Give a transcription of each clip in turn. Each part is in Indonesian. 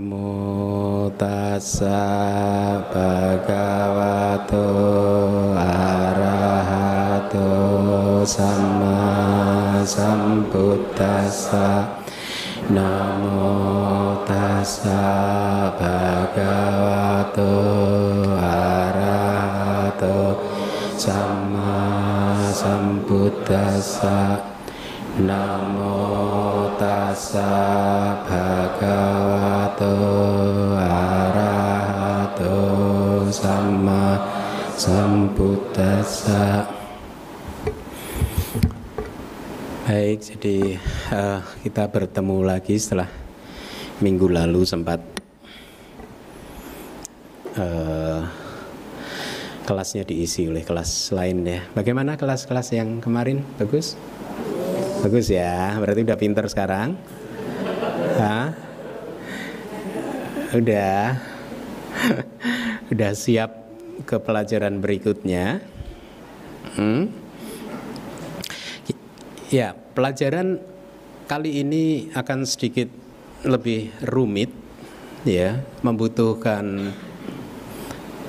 Namo tassa bhagavato arahato samma Sambuddhasa. Namo tassa bhagavato arahato samma Sambuddhasa. Namo tassa bhagavato Sambutasa Baik, jadi uh, kita bertemu lagi setelah minggu lalu sempat uh, kelasnya diisi oleh kelas lain ya. Bagaimana kelas-kelas yang kemarin? Bagus? Bagus ya, berarti udah pinter sekarang. Hah? Udah. udah siap ke pelajaran berikutnya. Hmm. Ya, pelajaran kali ini akan sedikit lebih rumit ya, membutuhkan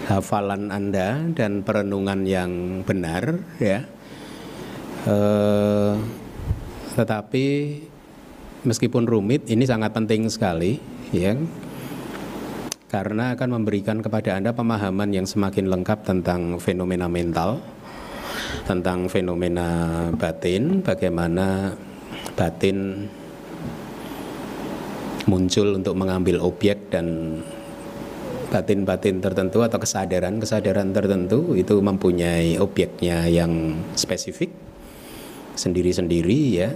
hafalan Anda dan perenungan yang benar ya. Eh, tetapi meskipun rumit ini sangat penting sekali ya karena akan memberikan kepada Anda pemahaman yang semakin lengkap tentang fenomena mental, tentang fenomena batin, bagaimana batin muncul untuk mengambil objek dan batin-batin tertentu atau kesadaran-kesadaran tertentu itu mempunyai objeknya yang spesifik sendiri-sendiri ya.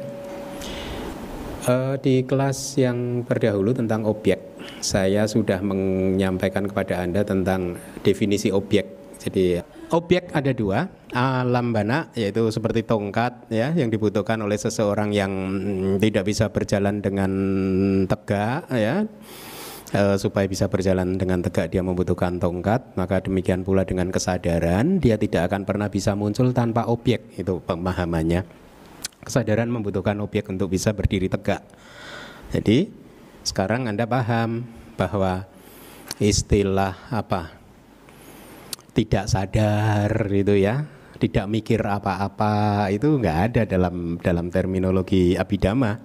Eh, di kelas yang terdahulu tentang objek saya sudah menyampaikan kepada Anda tentang definisi objek. Jadi objek ada dua, alam bana yaitu seperti tongkat ya yang dibutuhkan oleh seseorang yang mm, tidak bisa berjalan dengan tegak ya. E, supaya bisa berjalan dengan tegak dia membutuhkan tongkat maka demikian pula dengan kesadaran dia tidak akan pernah bisa muncul tanpa objek itu pemahamannya kesadaran membutuhkan objek untuk bisa berdiri tegak jadi sekarang Anda paham bahwa istilah apa? Tidak sadar itu ya, tidak mikir apa-apa itu nggak ada dalam dalam terminologi abidama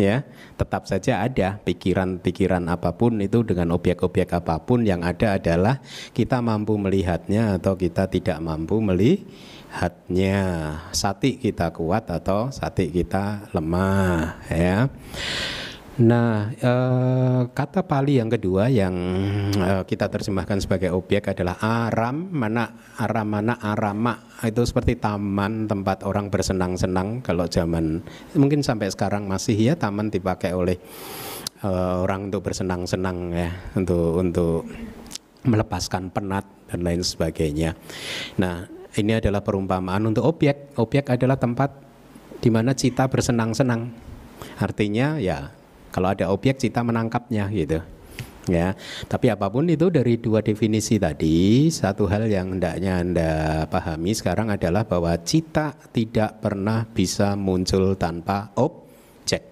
ya tetap saja ada pikiran-pikiran apapun itu dengan objek-objek apapun yang ada adalah kita mampu melihatnya atau kita tidak mampu melihatnya sati kita kuat atau sati kita lemah ya Nah, eh, kata Pali yang kedua yang eh, kita terjemahkan sebagai objek adalah aram, mana aram mana arama itu seperti taman tempat orang bersenang-senang kalau zaman mungkin sampai sekarang masih ya taman dipakai oleh eh, orang untuk bersenang-senang ya untuk untuk melepaskan penat dan lain sebagainya. Nah, ini adalah perumpamaan untuk objek. Objek adalah tempat di mana cita bersenang-senang. Artinya ya kalau ada objek cita menangkapnya gitu. Ya, tapi apapun itu dari dua definisi tadi, satu hal yang hendaknya Anda pahami sekarang adalah bahwa cita tidak pernah bisa muncul tanpa objek.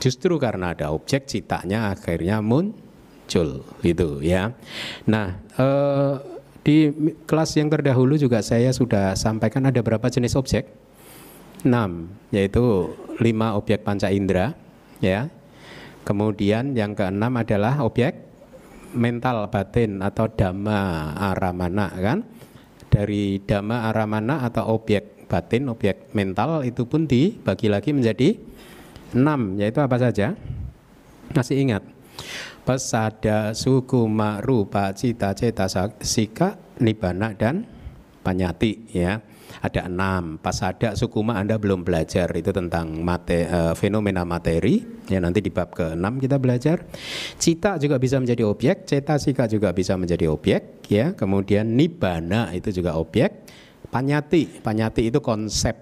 Justru karena ada objek, citanya akhirnya muncul gitu ya. Nah, eh, di kelas yang terdahulu juga saya sudah sampaikan ada berapa jenis objek? 6, yaitu lima objek panca indera, ya. Kemudian yang keenam adalah objek mental batin atau dhamma aramana kan. Dari dhamma aramana atau objek batin, objek mental itu pun dibagi lagi menjadi enam, yaitu apa saja? Masih ingat? Pesada, suku, pa cita, ceta, sika, nibana, dan panyati ya ada enam. Pas ada sukuma Anda belum belajar itu tentang mate, uh, fenomena materi. Ya nanti di bab ke-6 kita belajar. Cita juga bisa menjadi objek, cetasika juga bisa menjadi objek ya. Kemudian nibana itu juga objek. Panyati, panyati itu konsep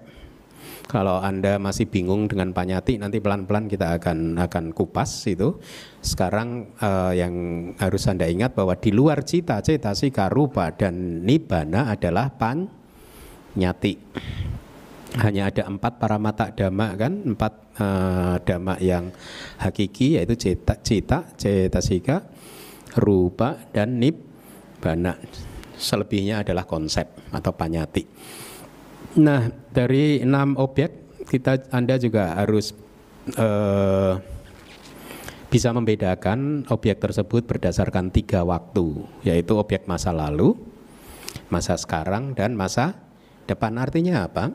kalau Anda masih bingung dengan Panyati nanti pelan-pelan kita akan akan kupas itu. Sekarang uh, yang harus Anda ingat bahwa di luar cita-cita rupa dan nibana adalah pan nyati. Hanya ada empat para mata dhamma kan, empat uh, dhamma yang hakiki yaitu cita, cita cetasika, rupa dan nip bana Selebihnya adalah konsep atau panyati. Nah dari enam objek kita Anda juga harus uh, bisa membedakan objek tersebut berdasarkan tiga waktu, yaitu objek masa lalu, masa sekarang, dan masa depan artinya apa?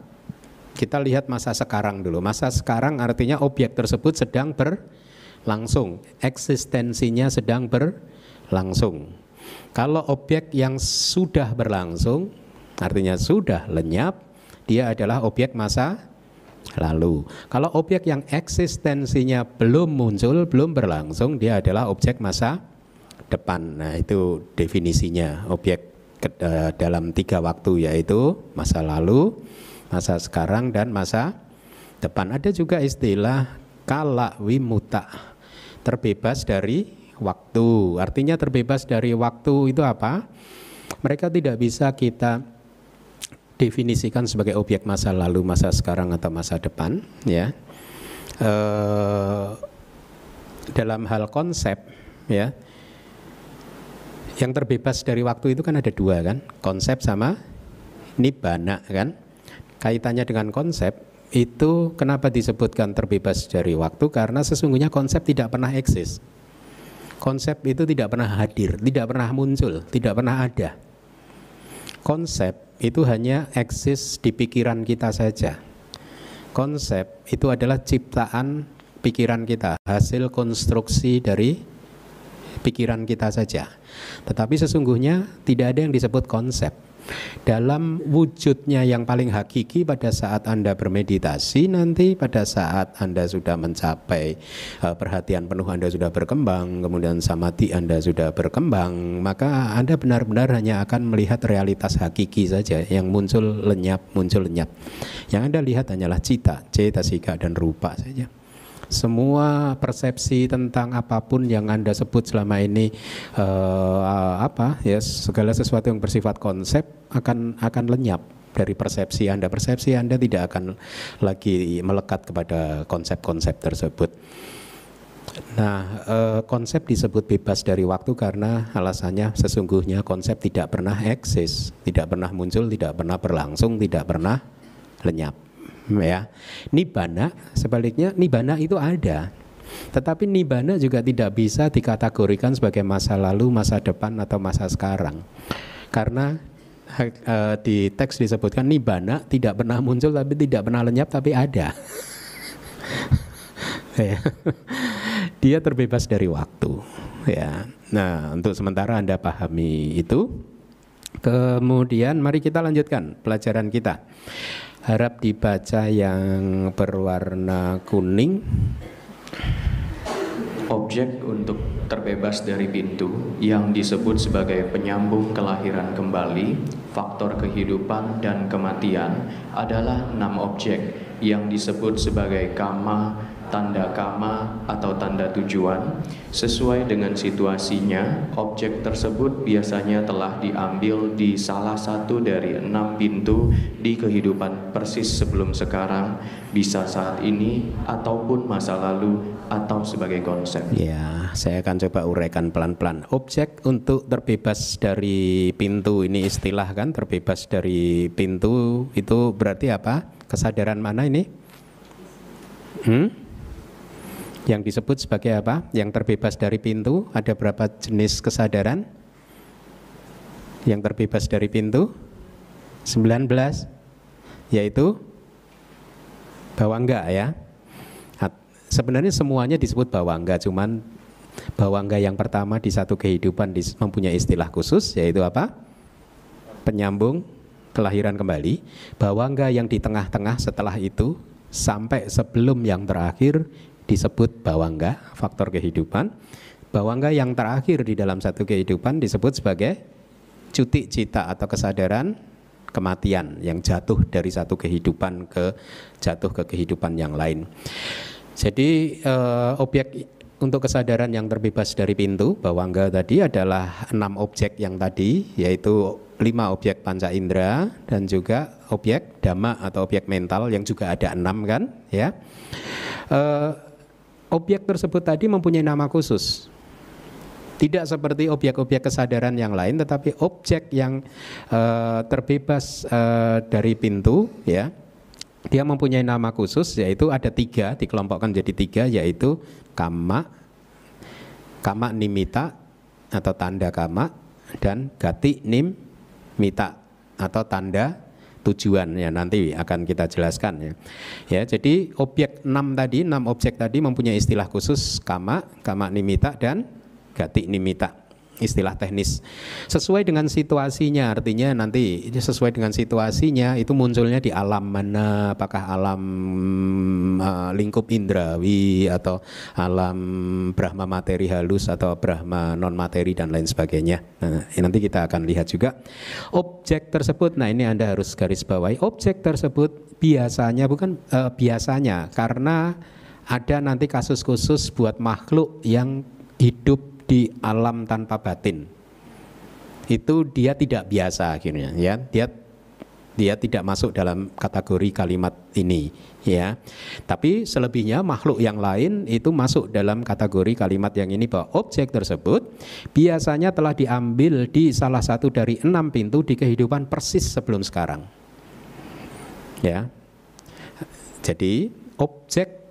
Kita lihat masa sekarang dulu. Masa sekarang artinya objek tersebut sedang berlangsung, eksistensinya sedang berlangsung. Kalau objek yang sudah berlangsung, artinya sudah lenyap, dia adalah objek masa lalu. Kalau objek yang eksistensinya belum muncul, belum berlangsung, dia adalah objek masa depan. Nah, itu definisinya objek ke, uh, dalam tiga waktu yaitu masa lalu, masa sekarang dan masa depan. Ada juga istilah kala wimuta terbebas dari waktu. Artinya terbebas dari waktu itu apa? Mereka tidak bisa kita definisikan sebagai objek masa lalu, masa sekarang atau masa depan, ya. E, dalam hal konsep, ya yang terbebas dari waktu itu kan ada dua kan, konsep sama nibbana kan. Kaitannya dengan konsep itu kenapa disebutkan terbebas dari waktu karena sesungguhnya konsep tidak pernah eksis. Konsep itu tidak pernah hadir, tidak pernah muncul, tidak pernah ada. Konsep itu hanya eksis di pikiran kita saja. Konsep itu adalah ciptaan pikiran kita, hasil konstruksi dari pikiran kita saja. Tetapi sesungguhnya tidak ada yang disebut konsep. Dalam wujudnya yang paling hakiki pada saat Anda bermeditasi nanti pada saat Anda sudah mencapai eh, perhatian penuh Anda sudah berkembang, kemudian samadhi Anda sudah berkembang, maka Anda benar-benar hanya akan melihat realitas hakiki saja yang muncul lenyap, muncul lenyap. Yang Anda lihat hanyalah cita, cita, cetasika dan rupa saja semua persepsi tentang apapun yang anda sebut selama ini uh, apa ya segala sesuatu yang bersifat konsep akan akan lenyap dari persepsi anda persepsi anda tidak akan lagi melekat kepada konsep-konsep tersebut. Nah, eh, konsep disebut bebas dari waktu karena alasannya sesungguhnya konsep tidak pernah eksis, tidak pernah muncul, tidak pernah berlangsung, tidak pernah lenyap ya. nibana sebaliknya nibana itu ada. Tetapi nibana juga tidak bisa dikategorikan sebagai masa lalu, masa depan atau masa sekarang. Karena eh, di teks disebutkan nibana tidak pernah muncul tapi tidak pernah lenyap tapi ada. Ya. Dia terbebas dari waktu. Ya. Nah, untuk sementara Anda pahami itu. Kemudian mari kita lanjutkan pelajaran kita harap dibaca yang berwarna kuning objek untuk terbebas dari pintu yang disebut sebagai penyambung kelahiran kembali, faktor kehidupan dan kematian adalah enam objek yang disebut sebagai kama, tanda kama atau tanda tujuan sesuai dengan situasinya objek tersebut biasanya telah diambil di salah satu dari enam pintu di kehidupan persis sebelum sekarang bisa saat ini ataupun masa lalu atau sebagai konsep ya saya akan coba uraikan pelan-pelan objek untuk terbebas dari pintu ini istilah kan terbebas dari pintu itu berarti apa kesadaran mana ini hmm? yang disebut sebagai apa? Yang terbebas dari pintu, ada berapa jenis kesadaran? Yang terbebas dari pintu 19 yaitu bawangga ya. Sebenarnya semuanya disebut bawangga, cuman bawangga yang pertama di satu kehidupan mempunyai istilah khusus yaitu apa? Penyambung kelahiran kembali, bawangga yang di tengah-tengah setelah itu sampai sebelum yang terakhir disebut bawangga, faktor kehidupan. Bawangga yang terakhir di dalam satu kehidupan disebut sebagai cuti cita atau kesadaran kematian yang jatuh dari satu kehidupan ke jatuh ke kehidupan yang lain. Jadi eh, objek untuk kesadaran yang terbebas dari pintu bawangga tadi adalah enam objek yang tadi yaitu lima objek panca indera dan juga objek dhamma atau objek mental yang juga ada enam kan ya. Eh, objek tersebut tadi mempunyai nama khusus. Tidak seperti objek-objek kesadaran yang lain, tetapi objek yang uh, terbebas uh, dari pintu, ya, dia mempunyai nama khusus, yaitu ada tiga, dikelompokkan jadi tiga, yaitu kama, kama nimita atau tanda kama, dan gati nim mita atau tanda tujuan ya nanti akan kita jelaskan ya. Ya, jadi objek 6 tadi, 6 objek tadi mempunyai istilah khusus kama, kama nimita dan gati nimita istilah teknis sesuai dengan situasinya artinya nanti sesuai dengan situasinya itu munculnya di alam mana apakah alam uh, lingkup indrawi atau alam brahma materi halus atau brahma non materi dan lain sebagainya nah, nanti kita akan lihat juga objek tersebut nah ini anda harus garis bawahi objek tersebut biasanya bukan uh, biasanya karena ada nanti kasus khusus buat makhluk yang hidup di alam tanpa batin itu dia tidak biasa akhirnya ya dia dia tidak masuk dalam kategori kalimat ini ya tapi selebihnya makhluk yang lain itu masuk dalam kategori kalimat yang ini bahwa objek tersebut biasanya telah diambil di salah satu dari enam pintu di kehidupan persis sebelum sekarang ya jadi objek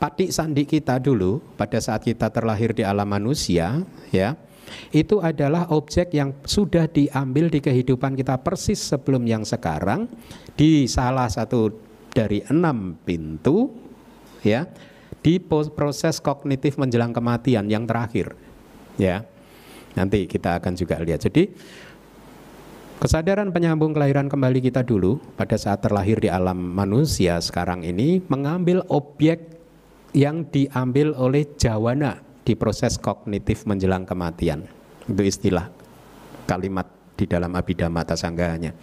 Pati sandi kita dulu pada saat kita terlahir di alam manusia ya itu adalah objek yang sudah diambil di kehidupan kita persis sebelum yang sekarang di salah satu dari enam pintu ya di proses kognitif menjelang kematian yang terakhir ya nanti kita akan juga lihat jadi Kesadaran penyambung kelahiran kembali kita dulu pada saat terlahir di alam manusia sekarang ini mengambil objek yang diambil oleh jawana di proses kognitif menjelang kematian. Itu istilah kalimat di dalam abidama tasangganya.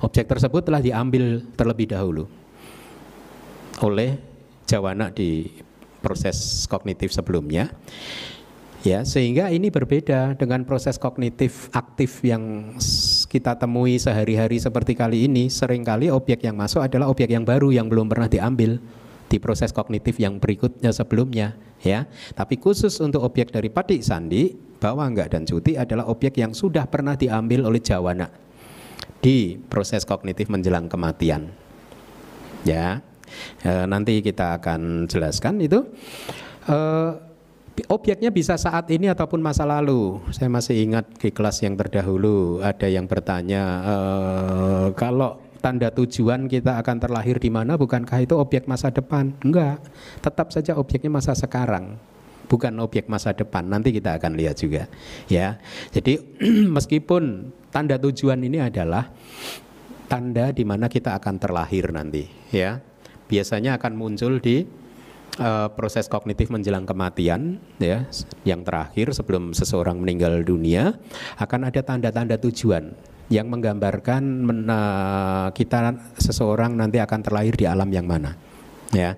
Objek tersebut telah diambil terlebih dahulu oleh jawana di proses kognitif sebelumnya. Ya, sehingga ini berbeda dengan proses kognitif aktif yang kita temui sehari-hari seperti kali ini. Seringkali objek yang masuk adalah objek yang baru yang belum pernah diambil di proses kognitif yang berikutnya sebelumnya ya. Tapi khusus untuk objek dari padi sandi, bawangga dan cuti adalah objek yang sudah pernah diambil oleh jawana di proses kognitif menjelang kematian. Ya. E, nanti kita akan jelaskan itu. E, objeknya bisa saat ini ataupun masa lalu. Saya masih ingat di kelas yang terdahulu ada yang bertanya e, kalau tanda tujuan kita akan terlahir di mana bukankah itu objek masa depan? Enggak. Tetap saja objeknya masa sekarang bukan objek masa depan. Nanti kita akan lihat juga ya. Jadi meskipun tanda tujuan ini adalah tanda di mana kita akan terlahir nanti ya. Biasanya akan muncul di uh, proses kognitif menjelang kematian ya yang terakhir sebelum seseorang meninggal dunia akan ada tanda-tanda tujuan yang menggambarkan mena, eh, kita seseorang nanti akan terlahir di alam yang mana ya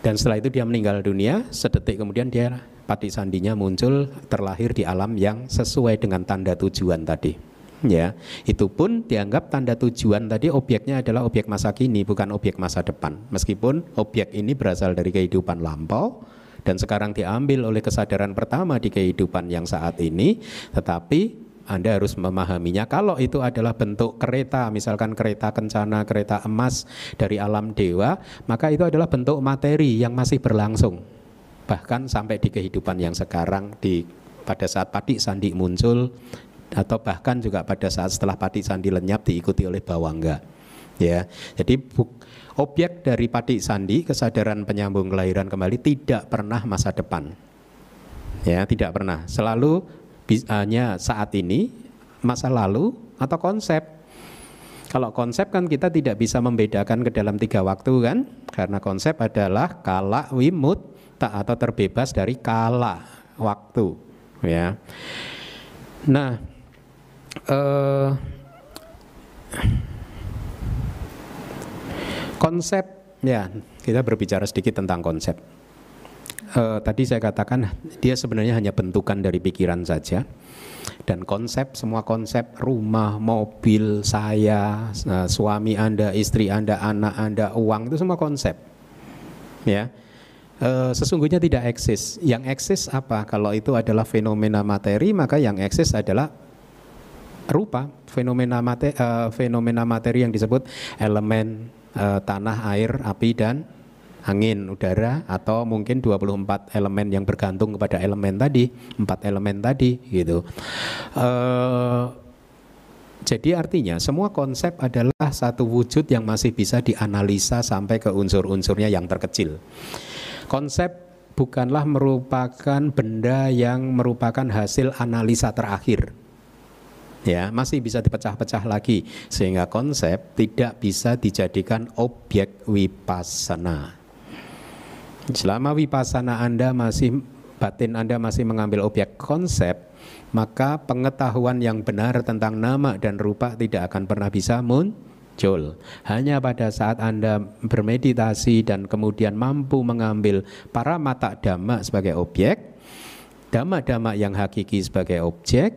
dan setelah itu dia meninggal dunia sedetik kemudian dia pati sandinya muncul terlahir di alam yang sesuai dengan tanda tujuan tadi ya itu pun dianggap tanda tujuan tadi objeknya adalah objek masa kini bukan objek masa depan meskipun objek ini berasal dari kehidupan lampau dan sekarang diambil oleh kesadaran pertama di kehidupan yang saat ini tetapi anda harus memahaminya. Kalau itu adalah bentuk kereta, misalkan kereta kencana, kereta emas dari alam dewa, maka itu adalah bentuk materi yang masih berlangsung. Bahkan sampai di kehidupan yang sekarang di pada saat patik sandi muncul atau bahkan juga pada saat setelah patik sandi lenyap diikuti oleh bawangga. Ya. Jadi buk, objek dari patik sandi kesadaran penyambung kelahiran kembali tidak pernah masa depan. Ya, tidak pernah. Selalu bisanya saat ini, masa lalu, atau konsep. Kalau konsep kan kita tidak bisa membedakan ke dalam tiga waktu kan, karena konsep adalah kala wimut tak atau terbebas dari kala waktu, ya. Nah, eh, konsep ya kita berbicara sedikit tentang konsep eh, tadi saya katakan dia sebenarnya hanya bentukan dari pikiran saja dan konsep semua konsep rumah, mobil, saya, eh, suami Anda, istri Anda, anak Anda, uang itu semua konsep. Ya. E, sesungguhnya tidak eksis. Yang eksis apa? Kalau itu adalah fenomena materi, maka yang eksis adalah rupa, fenomena materi, e, eh, fenomena materi yang disebut elemen e, tanah, air, api dan angin, udara atau mungkin 24 elemen yang bergantung kepada elemen tadi, empat elemen tadi gitu. Uh, jadi artinya semua konsep adalah satu wujud yang masih bisa dianalisa sampai ke unsur-unsurnya yang terkecil. Konsep bukanlah merupakan benda yang merupakan hasil analisa terakhir. Ya, masih bisa dipecah-pecah lagi sehingga konsep tidak bisa dijadikan objek wipasana. Selama wipasana Anda masih batin Anda masih mengambil objek konsep, maka pengetahuan yang benar tentang nama dan rupa tidak akan pernah bisa muncul. Hanya pada saat Anda bermeditasi dan kemudian mampu mengambil para mata dhamma sebagai objek, dhamma-dhamma yang hakiki sebagai objek,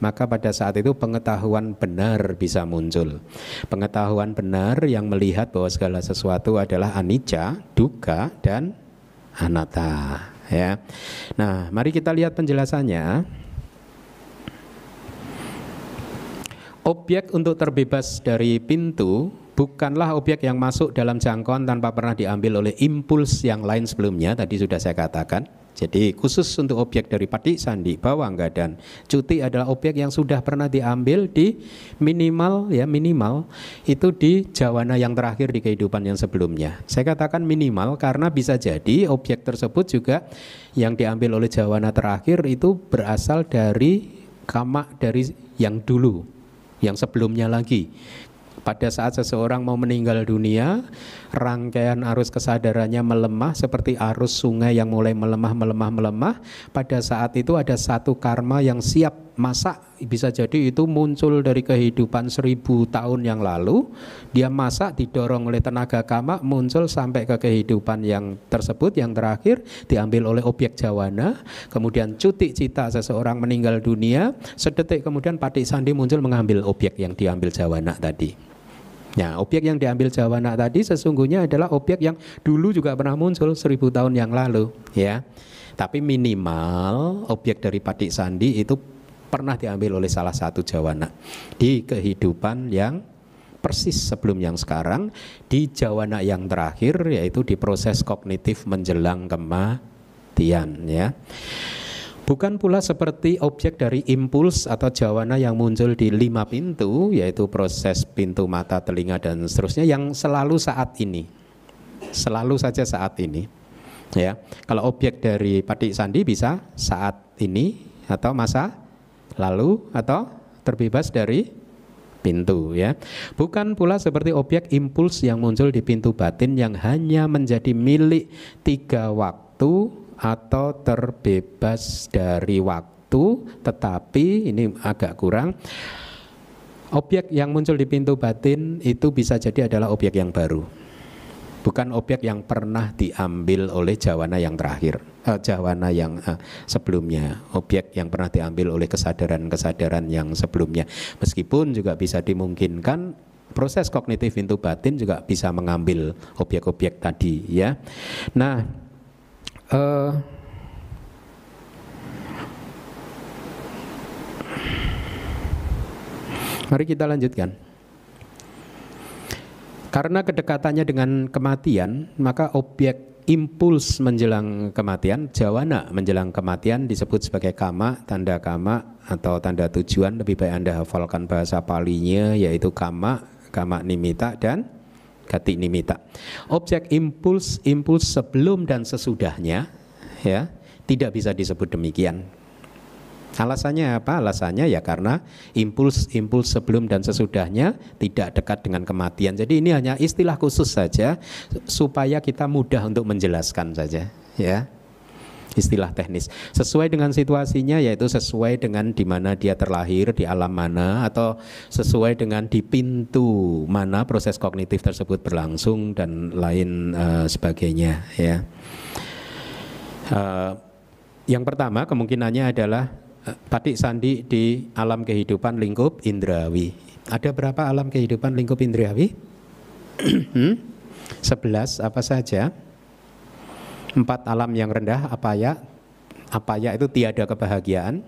maka pada saat itu pengetahuan benar bisa muncul. Pengetahuan benar yang melihat bahwa segala sesuatu adalah anicca, duka dan anatta ya. Nah, mari kita lihat penjelasannya. Objek untuk terbebas dari pintu bukanlah objek yang masuk dalam jangkauan tanpa pernah diambil oleh impuls yang lain sebelumnya, tadi sudah saya katakan. Jadi khusus untuk objek dari padi, sandi, bawang, dan Cuti adalah objek yang sudah pernah diambil di minimal ya minimal itu di jawana yang terakhir di kehidupan yang sebelumnya. Saya katakan minimal karena bisa jadi objek tersebut juga yang diambil oleh jawana terakhir itu berasal dari kamak dari yang dulu yang sebelumnya lagi pada saat seseorang mau meninggal dunia rangkaian arus kesadarannya melemah seperti arus sungai yang mulai melemah melemah melemah pada saat itu ada satu karma yang siap masak bisa jadi itu muncul dari kehidupan seribu tahun yang lalu dia masak didorong oleh tenaga karma muncul sampai ke kehidupan yang tersebut yang terakhir diambil oleh objek jawana kemudian cuti cita seseorang meninggal dunia sedetik kemudian patik sandi muncul mengambil objek yang diambil jawana tadi objeknya. objek yang diambil Jawana tadi sesungguhnya adalah objek yang dulu juga pernah muncul seribu tahun yang lalu, ya. Tapi minimal objek dari Patik Sandi itu pernah diambil oleh salah satu Jawana di kehidupan yang persis sebelum yang sekarang di Jawana yang terakhir yaitu di proses kognitif menjelang kematian ya. Bukan pula seperti objek dari impuls atau jawana yang muncul di lima pintu, yaitu proses pintu mata, telinga, dan seterusnya yang selalu saat ini. Selalu saja saat ini. Ya, kalau objek dari patik sandi bisa saat ini atau masa lalu atau terbebas dari pintu ya. Bukan pula seperti objek impuls yang muncul di pintu batin yang hanya menjadi milik tiga waktu atau terbebas dari waktu, tetapi ini agak kurang. Objek yang muncul di pintu batin itu bisa jadi adalah objek yang baru, bukan objek yang pernah diambil oleh jawana yang terakhir, eh, jawana yang eh, sebelumnya, objek yang pernah diambil oleh kesadaran-kesadaran yang sebelumnya. Meskipun juga bisa dimungkinkan proses kognitif pintu batin juga bisa mengambil objek-objek tadi, ya. Nah uh, mari kita lanjutkan. Karena kedekatannya dengan kematian, maka objek impuls menjelang kematian, jawana menjelang kematian disebut sebagai kama, tanda kama atau tanda tujuan. Lebih baik Anda hafalkan bahasa palinya yaitu kama, kama nimita dan gati nimita. Objek impuls impuls sebelum dan sesudahnya ya tidak bisa disebut demikian. Alasannya apa? Alasannya ya karena impuls-impuls sebelum dan sesudahnya tidak dekat dengan kematian. Jadi ini hanya istilah khusus saja supaya kita mudah untuk menjelaskan saja, ya istilah teknis. Sesuai dengan situasinya yaitu sesuai dengan di mana dia terlahir di alam mana atau sesuai dengan di pintu mana proses kognitif tersebut berlangsung dan lain uh, sebagainya ya. Uh, yang pertama kemungkinannya adalah patik eh, tadi sandi di alam kehidupan lingkup indrawi. Ada berapa alam kehidupan lingkup indrawi? 11 hmm? apa saja? Empat alam yang rendah, apa ya? Apa ya? itu tiada kebahagiaan.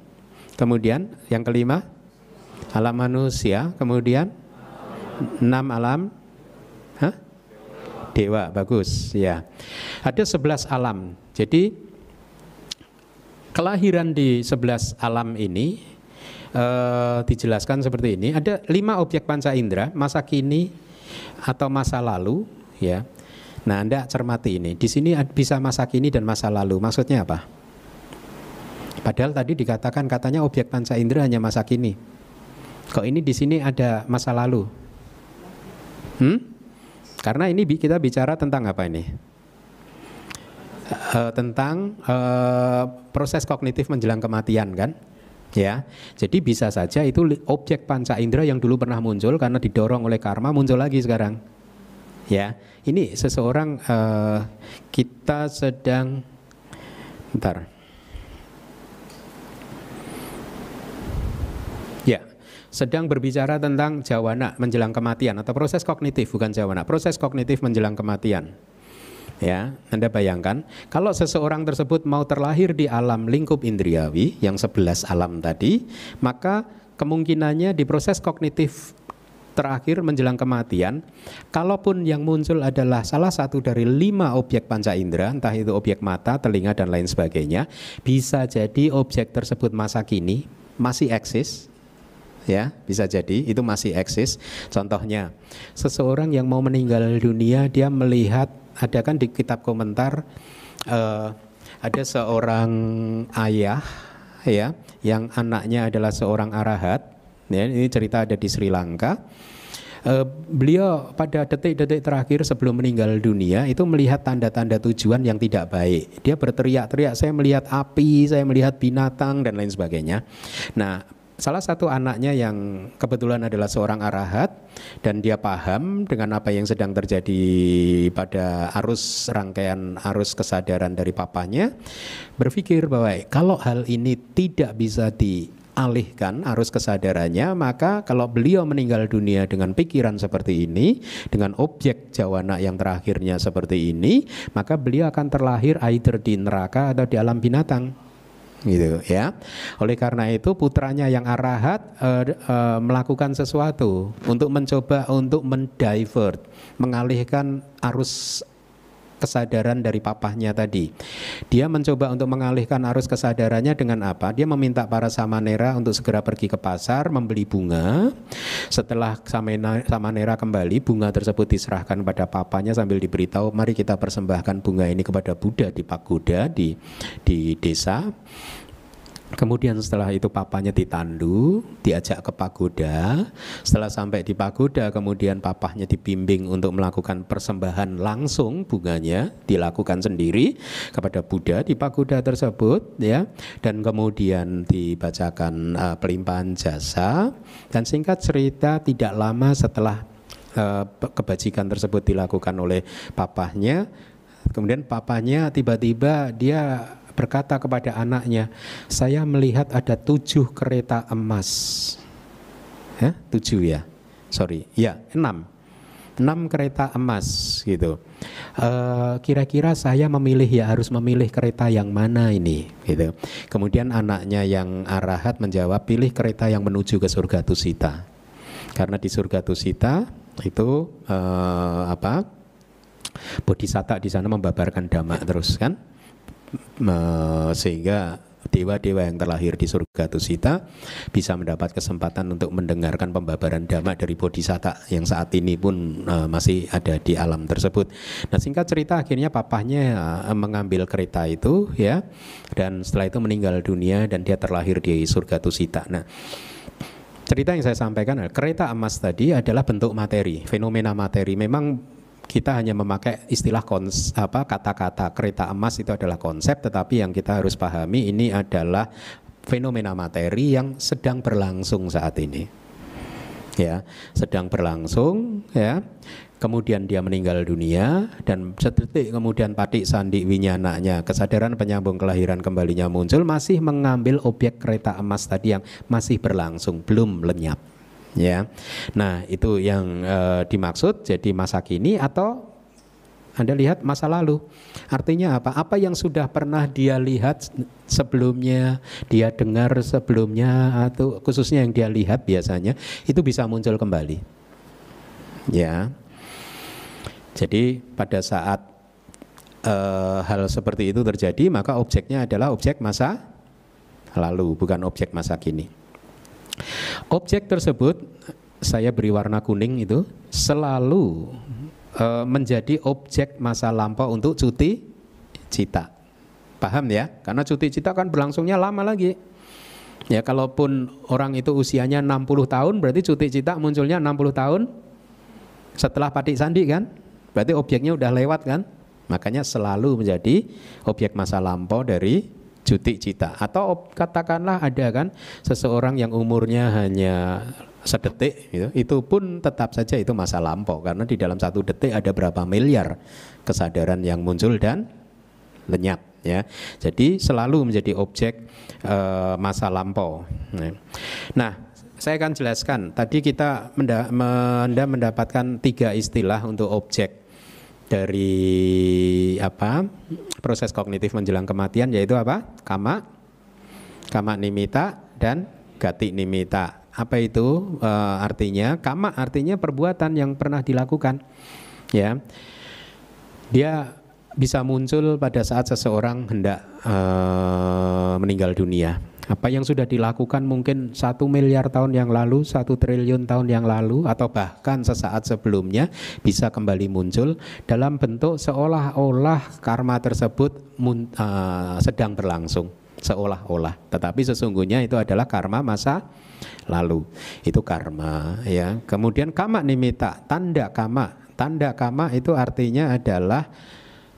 Kemudian yang kelima, alam manusia. Kemudian enam alam Hah? dewa. Bagus, ya. Ada sebelas alam. Jadi kelahiran di sebelas alam ini eh, dijelaskan seperti ini. Ada lima objek panca indera, masa kini atau masa lalu, ya Nah, Anda cermati ini. Di sini bisa masa kini dan masa lalu. Maksudnya apa? Padahal tadi dikatakan katanya objek panca indera hanya masa kini. Kok ini di sini ada masa lalu? Hmm? Karena ini kita bicara tentang apa ini? E, tentang e, proses kognitif menjelang kematian kan? Ya, jadi bisa saja itu objek panca indera yang dulu pernah muncul karena didorong oleh karma muncul lagi sekarang ya ini seseorang uh, kita sedang ntar ya sedang berbicara tentang jawana menjelang kematian atau proses kognitif bukan jawana proses kognitif menjelang kematian Ya, Anda bayangkan kalau seseorang tersebut mau terlahir di alam lingkup indriawi yang sebelas alam tadi, maka kemungkinannya di proses kognitif terakhir menjelang kematian, kalaupun yang muncul adalah salah satu dari lima objek panca indera, entah itu objek mata, telinga, dan lain sebagainya, bisa jadi objek tersebut masa kini masih eksis, ya bisa jadi itu masih eksis contohnya seseorang yang mau meninggal dunia dia melihat ada kan di kitab komentar eh, ada seorang ayah ya yang anaknya adalah seorang arahat Ya, ini cerita ada di Sri Lanka. Uh, beliau pada detik-detik terakhir sebelum meninggal dunia itu melihat tanda-tanda tujuan yang tidak baik. Dia berteriak-teriak, saya melihat api, saya melihat binatang dan lain sebagainya. Nah, salah satu anaknya yang kebetulan adalah seorang arahat dan dia paham dengan apa yang sedang terjadi pada arus rangkaian arus kesadaran dari papanya berpikir bahwa kalau hal ini tidak bisa di alihkan arus kesadarannya maka kalau beliau meninggal dunia dengan pikiran seperti ini dengan objek jawana yang terakhirnya seperti ini maka beliau akan terlahir either di neraka atau di alam binatang gitu ya. Oleh karena itu putranya yang arahat e, e, melakukan sesuatu untuk mencoba untuk mendivert, mengalihkan arus kesadaran dari papahnya tadi. Dia mencoba untuk mengalihkan arus kesadarannya dengan apa? Dia meminta para samanera untuk segera pergi ke pasar membeli bunga. Setelah samanera kembali, bunga tersebut diserahkan pada papahnya sambil diberitahu, "Mari kita persembahkan bunga ini kepada Buddha di pagoda di di desa." Kemudian setelah itu papanya ditandu, diajak ke pagoda. Setelah sampai di pagoda, kemudian papahnya dibimbing untuk melakukan persembahan langsung bunganya dilakukan sendiri kepada Buddha di pagoda tersebut ya. Dan kemudian dibacakan uh, pelimpahan jasa dan singkat cerita tidak lama setelah uh, kebajikan tersebut dilakukan oleh papahnya, kemudian papahnya tiba-tiba dia berkata kepada anaknya, saya melihat ada tujuh kereta emas. Ya, tujuh ya, sorry, ya enam. Enam kereta emas gitu. kira eh, kira-kira saya memilih ya harus memilih kereta yang mana ini gitu. Kemudian anaknya yang arahat menjawab pilih kereta yang menuju ke surga Tusita. Karena di surga Tusita itu e, apa? Bodhisatta di sana membabarkan dhamma terus kan? sehingga dewa-dewa yang terlahir di surga Tusita bisa mendapat kesempatan untuk mendengarkan pembabaran dhamma dari Bodhisatta yang saat ini pun e, masih ada di alam tersebut. Nah singkat cerita akhirnya papahnya e, mengambil kereta itu ya dan setelah itu meninggal dunia dan dia terlahir di surga Tusita. Nah cerita yang saya sampaikan kereta emas tadi adalah bentuk materi, fenomena materi. Memang kita hanya memakai istilah apa kata-kata kereta emas itu adalah konsep tetapi yang kita harus pahami ini adalah fenomena materi yang sedang berlangsung saat ini ya sedang berlangsung ya kemudian dia meninggal dunia dan sedetik kemudian Patik Sandi Winyananya kesadaran penyambung kelahiran kembalinya muncul masih mengambil objek kereta emas tadi yang masih berlangsung belum lenyap ya. Nah, itu yang e, dimaksud jadi masa kini atau Anda lihat masa lalu. Artinya apa? Apa yang sudah pernah dia lihat sebelumnya, dia dengar sebelumnya atau khususnya yang dia lihat biasanya itu bisa muncul kembali. Ya. Jadi pada saat e, hal seperti itu terjadi, maka objeknya adalah objek masa lalu, bukan objek masa kini. Objek tersebut saya beri warna kuning itu selalu e, menjadi objek masa lampau untuk cuti cita. Paham ya? Karena cuti cita kan berlangsungnya lama lagi. Ya kalaupun orang itu usianya 60 tahun berarti cuti cita munculnya 60 tahun setelah patik sandi kan? Berarti objeknya udah lewat kan? Makanya selalu menjadi objek masa lampau dari cuti cita atau katakanlah ada kan seseorang yang umurnya hanya sedetik gitu, itu pun tetap saja itu masa lampau karena di dalam satu detik ada berapa miliar kesadaran yang muncul dan lenyap ya jadi selalu menjadi objek e, masa lampau ya. nah saya akan jelaskan tadi kita menda, mendapatkan tiga istilah untuk objek dari apa proses kognitif menjelang kematian yaitu apa kama kama nimita dan gati nimita apa itu e, artinya kama artinya perbuatan yang pernah dilakukan ya dia bisa muncul pada saat seseorang hendak e, meninggal dunia apa yang sudah dilakukan mungkin satu miliar tahun yang lalu, satu triliun tahun yang lalu, atau bahkan sesaat sebelumnya bisa kembali muncul dalam bentuk seolah-olah karma tersebut eh, sedang berlangsung seolah-olah tetapi sesungguhnya itu adalah karma masa lalu itu karma ya kemudian kama nimita tanda kama tanda kama itu artinya adalah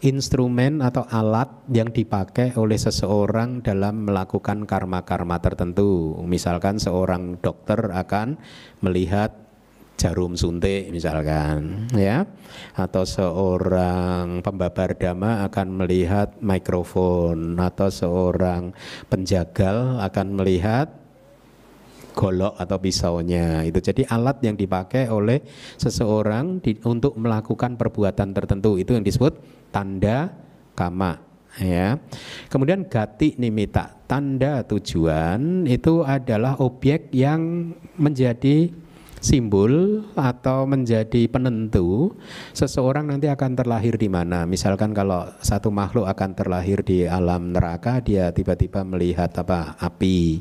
instrumen atau alat yang dipakai oleh seseorang dalam melakukan karma-karma tertentu. Misalkan seorang dokter akan melihat jarum suntik misalkan ya atau seorang pembabar dama akan melihat mikrofon atau seorang penjagal akan melihat golok atau pisaunya itu jadi alat yang dipakai oleh seseorang di, untuk melakukan perbuatan tertentu itu yang disebut tanda kama ya kemudian gati nimita tanda tujuan itu adalah objek yang menjadi simbol atau menjadi penentu seseorang nanti akan terlahir di mana. Misalkan kalau satu makhluk akan terlahir di alam neraka, dia tiba-tiba melihat apa api.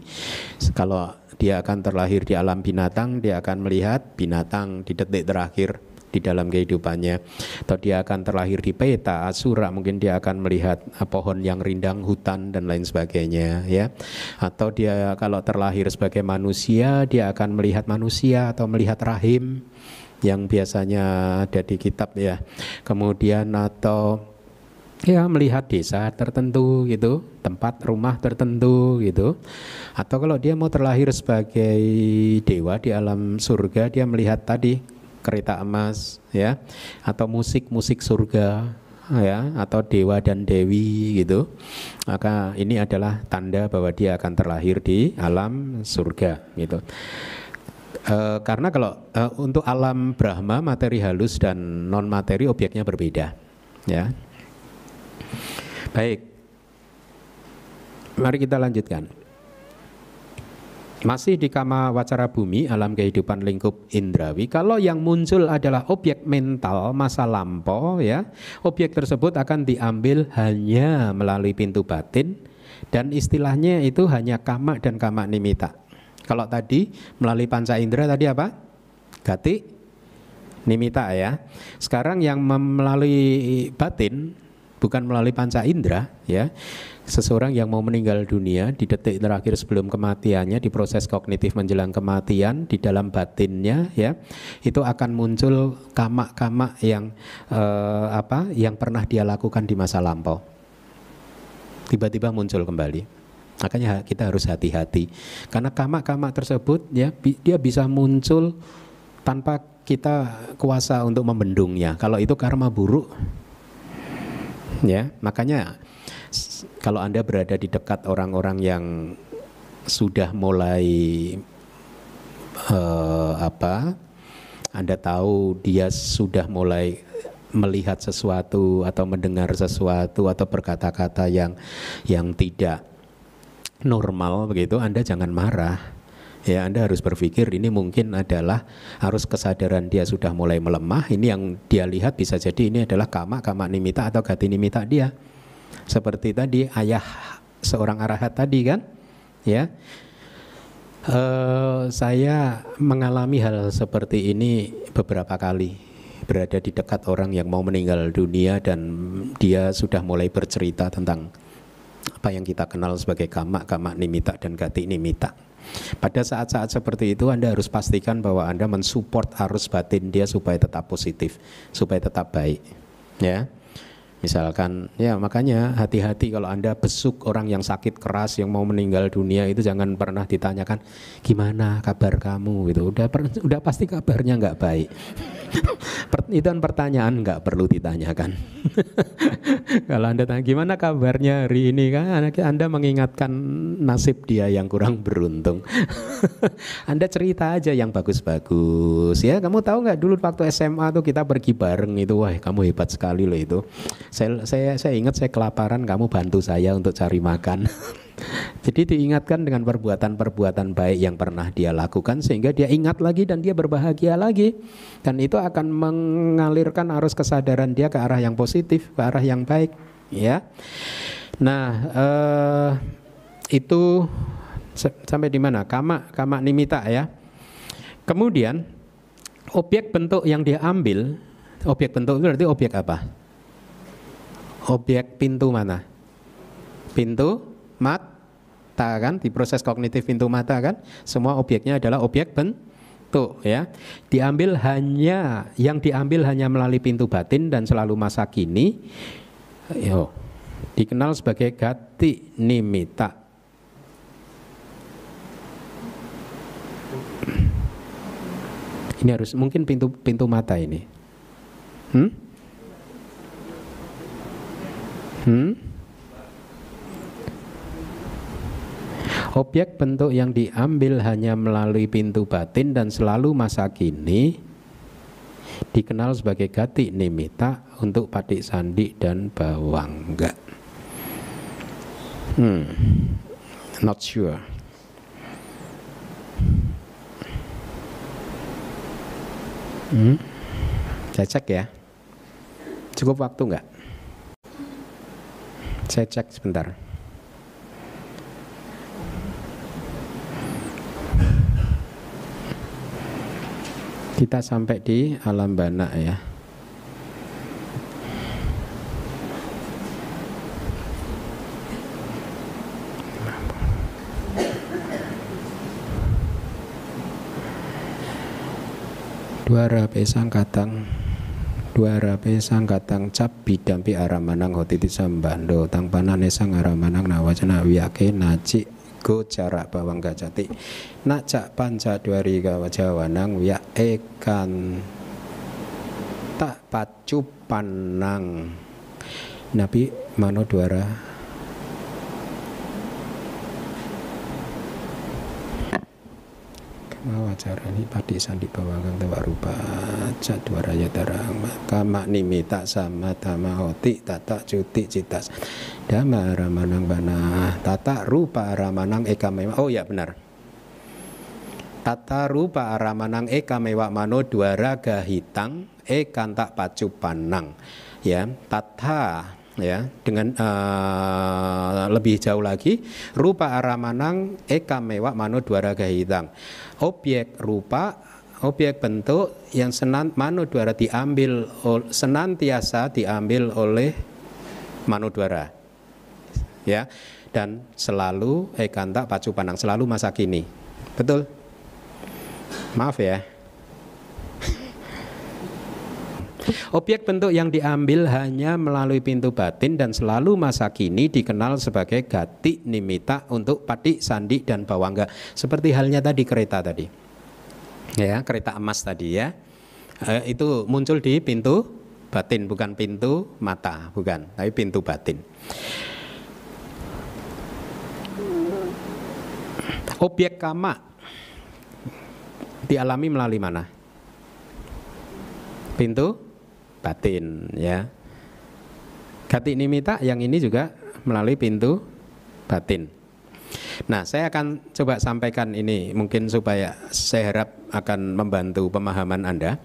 Kalau dia akan terlahir di alam binatang, dia akan melihat binatang di detik terakhir di dalam kehidupannya atau dia akan terlahir di peta asura mungkin dia akan melihat eh, pohon yang rindang hutan dan lain sebagainya ya atau dia kalau terlahir sebagai manusia dia akan melihat manusia atau melihat rahim yang biasanya ada di kitab ya kemudian atau ya melihat desa tertentu gitu tempat rumah tertentu gitu atau kalau dia mau terlahir sebagai dewa di alam surga dia melihat tadi kereta emas ya atau musik-musik surga ya atau dewa dan dewi gitu maka ini adalah tanda bahwa dia akan terlahir di alam surga gitu e, karena kalau e, untuk alam Brahma materi halus dan non materi obyeknya berbeda ya baik mari kita lanjutkan masih di kama wacara bumi, alam kehidupan lingkup indrawi, kalau yang muncul adalah objek mental masa lampau ya, objek tersebut akan diambil hanya melalui pintu batin dan istilahnya itu hanya kama dan kama nimita. Kalau tadi melalui panca indera tadi apa? Gati nimita ya. Sekarang yang melalui batin bukan melalui panca indera ya seseorang yang mau meninggal dunia di detik terakhir sebelum kematiannya di proses kognitif menjelang kematian di dalam batinnya ya itu akan muncul kamak-kamak yang eh, apa yang pernah dia lakukan di masa lampau tiba-tiba muncul kembali makanya kita harus hati-hati karena kamak-kamak tersebut ya dia bisa muncul tanpa kita kuasa untuk membendungnya kalau itu karma buruk ya makanya kalau anda berada di dekat orang-orang yang sudah mulai uh, apa anda tahu dia sudah mulai melihat sesuatu atau mendengar sesuatu atau berkata-kata yang yang tidak normal begitu Anda jangan marah ya Anda harus berpikir ini mungkin adalah harus kesadaran dia sudah mulai melemah ini yang dia lihat bisa jadi ini adalah kama kama nimita atau gati nimita dia seperti tadi ayah seorang arahat tadi kan ya Uh, saya mengalami hal seperti ini beberapa kali berada di dekat orang yang mau meninggal dunia dan dia sudah mulai bercerita tentang apa yang kita kenal sebagai kama, kama nimita dan gati nimita. Pada saat-saat seperti itu Anda harus pastikan bahwa Anda mensupport arus batin dia supaya tetap positif, supaya tetap baik. Ya. Misalkan ya makanya hati-hati kalau Anda besuk orang yang sakit keras yang mau meninggal dunia itu jangan pernah ditanyakan gimana kabar kamu gitu. Udah udah pasti kabarnya nggak baik. itu kan pertanyaan nggak perlu ditanyakan. kalau Anda tanya gimana kabarnya hari ini kan Anda mengingatkan nasib dia yang kurang beruntung. anda cerita aja yang bagus-bagus ya. Kamu tahu nggak dulu waktu SMA tuh kita pergi bareng itu wah kamu hebat sekali loh itu saya, saya saya ingat saya kelaparan kamu bantu saya untuk cari makan jadi diingatkan dengan perbuatan-perbuatan baik yang pernah dia lakukan sehingga dia ingat lagi dan dia berbahagia lagi dan itu akan mengalirkan arus kesadaran dia ke arah yang positif ke arah yang baik ya nah eh, itu sampai di mana kama kama nimita ya kemudian objek bentuk yang dia ambil objek bentuk itu berarti objek apa objek pintu mana? Pintu mata kan di proses kognitif pintu mata kan semua objeknya adalah objek bentuk ya. Diambil hanya yang diambil hanya melalui pintu batin dan selalu masa kini. Yo, dikenal sebagai gati nimita. Ini harus mungkin pintu pintu mata ini. Hmm? Hmm? Objek bentuk yang diambil hanya melalui pintu batin dan selalu masa kini dikenal sebagai gati nimita untuk patik sandi dan bawangga. Hmm, not sure. Hmm, saya cek ya. Cukup waktu nggak? Saya cek sebentar. Kita sampai di alam bana ya. Dua rapi katang dua harape sang katang cap bidampi aramanang hotiti sambando tang panane sang aramanang nawacana wiyake naci go jarak bawang gajati nacak panca duari gawajawanang wiya ekan tak pacu panang nabi mano duara mawajarani padisan sandi bawah kang tewak rupa jadwa raya darang kama nimita sama tama hoti tata cuti citas dama ramanang bana tata rupa ramanang eka mewa oh ya benar tata rupa ramanang eka mewa mano dua raga hitang eka tak pacu panang ya tata ya dengan uh, lebih jauh lagi rupa aramanang eka mewa mano dua raga hitang objek rupa, objek bentuk yang senant manudwara diambil senantiasa diambil oleh manudwara. Ya, dan selalu ekanta eh, pacu pandang selalu masa kini. Betul? Maaf ya. Objek bentuk yang diambil hanya melalui pintu batin dan selalu masa kini dikenal sebagai gati nimita untuk pati, sandi, dan bawangga. Seperti halnya tadi kereta tadi. Ya, kereta emas tadi ya. E, itu muncul di pintu batin, bukan pintu mata, bukan, tapi pintu batin. Objek kama dialami melalui mana? Pintu batin ya. Gati nimita yang ini juga melalui pintu batin. Nah, saya akan coba sampaikan ini mungkin supaya saya harap akan membantu pemahaman Anda.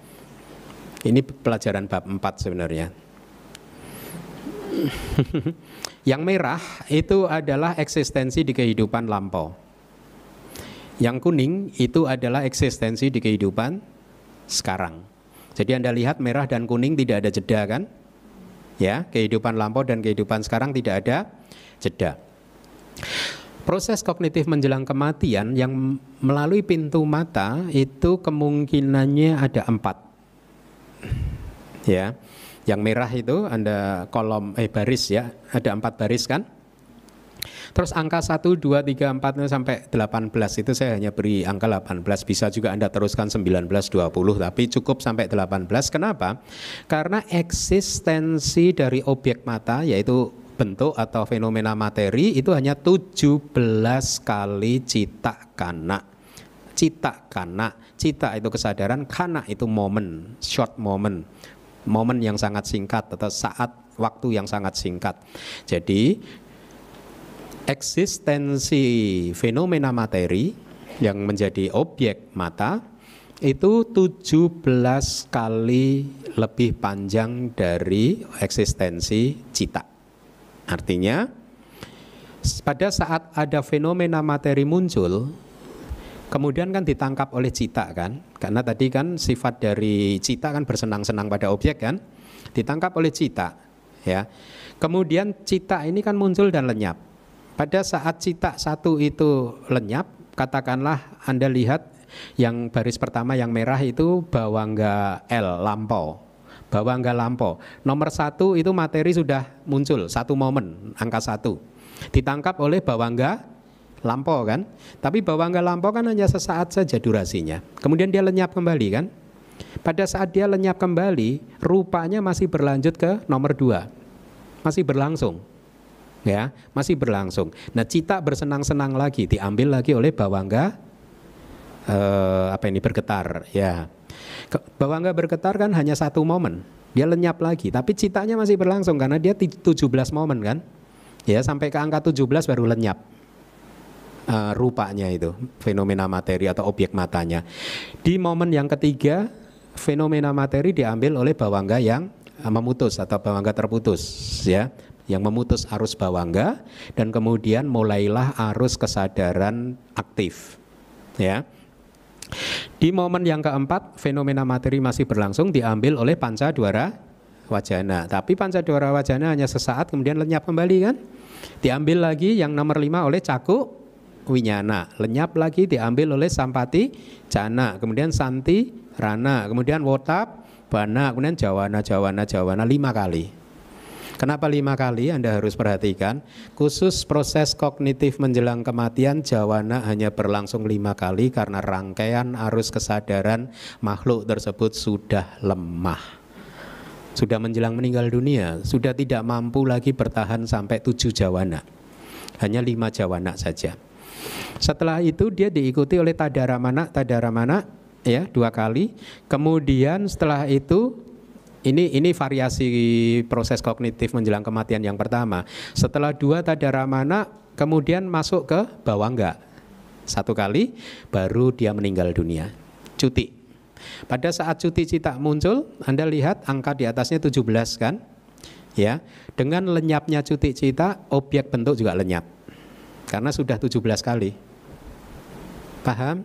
Ini pelajaran bab 4 sebenarnya. yang merah itu adalah eksistensi di kehidupan lampau. Yang kuning itu adalah eksistensi di kehidupan sekarang. Jadi Anda lihat merah dan kuning tidak ada jeda kan? Ya, kehidupan lampau dan kehidupan sekarang tidak ada jeda. Proses kognitif menjelang kematian yang melalui pintu mata itu kemungkinannya ada empat. Ya, yang merah itu Anda kolom eh baris ya, ada empat baris kan? Terus angka 1, 2, 3, 4 sampai 18 itu saya hanya beri angka 18. Bisa juga Anda teruskan 19, 20 tapi cukup sampai 18. Kenapa? Karena eksistensi dari objek mata yaitu bentuk atau fenomena materi itu hanya 17 kali cita kanak cita kana cita itu kesadaran kana itu momen short moment momen yang sangat singkat atau saat waktu yang sangat singkat jadi eksistensi fenomena materi yang menjadi objek mata itu 17 kali lebih panjang dari eksistensi cita. Artinya pada saat ada fenomena materi muncul kemudian kan ditangkap oleh cita kan karena tadi kan sifat dari cita kan bersenang-senang pada objek kan ditangkap oleh cita ya. Kemudian cita ini kan muncul dan lenyap pada saat cita satu itu lenyap, katakanlah Anda lihat yang baris pertama yang merah itu bawangga L lampau bawangga lampau nomor satu itu materi sudah muncul satu momen angka satu ditangkap oleh bawangga lampau kan tapi bawangga lampau kan hanya sesaat saja durasinya kemudian dia lenyap kembali kan pada saat dia lenyap kembali rupanya masih berlanjut ke nomor dua masih berlangsung ya masih berlangsung. Nah cita bersenang-senang lagi diambil lagi oleh bawangga eh, apa ini bergetar ya. Bawangga bergetar kan hanya satu momen, dia lenyap lagi, tapi citanya masih berlangsung karena dia 17 momen kan. Ya sampai ke angka 17 baru lenyap. Uh, rupanya itu fenomena materi atau objek matanya. Di momen yang ketiga fenomena materi diambil oleh bawangga yang eh, memutus atau bawangga terputus ya yang memutus arus bawangga dan kemudian mulailah arus kesadaran aktif ya di momen yang keempat fenomena materi masih berlangsung diambil oleh panca duara wajana tapi panca duara wajana hanya sesaat kemudian lenyap kembali kan diambil lagi yang nomor lima oleh caku winyana lenyap lagi diambil oleh sampati jana kemudian santi rana kemudian wotap bana kemudian jawana jawana jawana lima kali Kenapa lima kali? Anda harus perhatikan. Khusus proses kognitif menjelang kematian jawana hanya berlangsung lima kali karena rangkaian arus kesadaran makhluk tersebut sudah lemah sudah menjelang meninggal dunia, sudah tidak mampu lagi bertahan sampai tujuh jawana. Hanya lima jawana saja. Setelah itu dia diikuti oleh tadaramana, tadaramana ya dua kali. Kemudian setelah itu ini ini variasi proses kognitif menjelang kematian yang pertama. Setelah dua mana kemudian masuk ke bawah enggak Satu kali, baru dia meninggal dunia. Cuti. Pada saat cuti cita muncul, Anda lihat angka di atasnya 17 kan? Ya, dengan lenyapnya cuti cita, objek bentuk juga lenyap. Karena sudah 17 kali. Paham?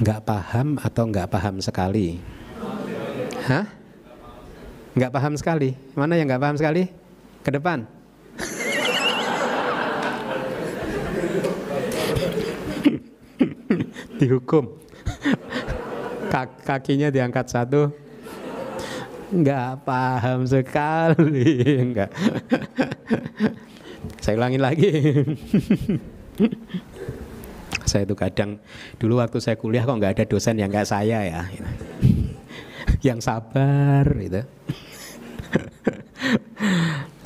Enggak paham atau enggak paham sekali? Hah? Nggak paham sekali. Mana yang nggak paham sekali? Ke depan. Dihukum. Kakinya diangkat satu. Nggak paham sekali. Nggak. Saya ulangi lagi. saya itu kadang dulu waktu saya kuliah kok nggak ada dosen yang nggak saya ya yang sabar gitu.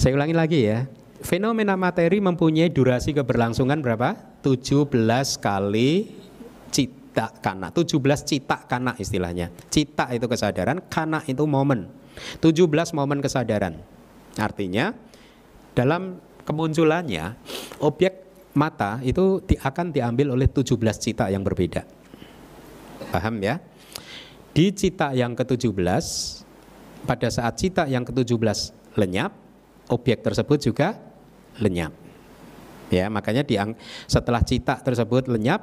Saya ulangi lagi ya. Fenomena materi mempunyai durasi keberlangsungan berapa? 17 kali cita kana. 17 cita kana istilahnya. Cita itu kesadaran, kana itu momen. 17 momen kesadaran. Artinya dalam kemunculannya objek mata itu akan diambil oleh 17 cita yang berbeda. Paham ya? di cita yang ke-17 pada saat cita yang ke-17 lenyap, objek tersebut juga lenyap. Ya, makanya di setelah cita tersebut lenyap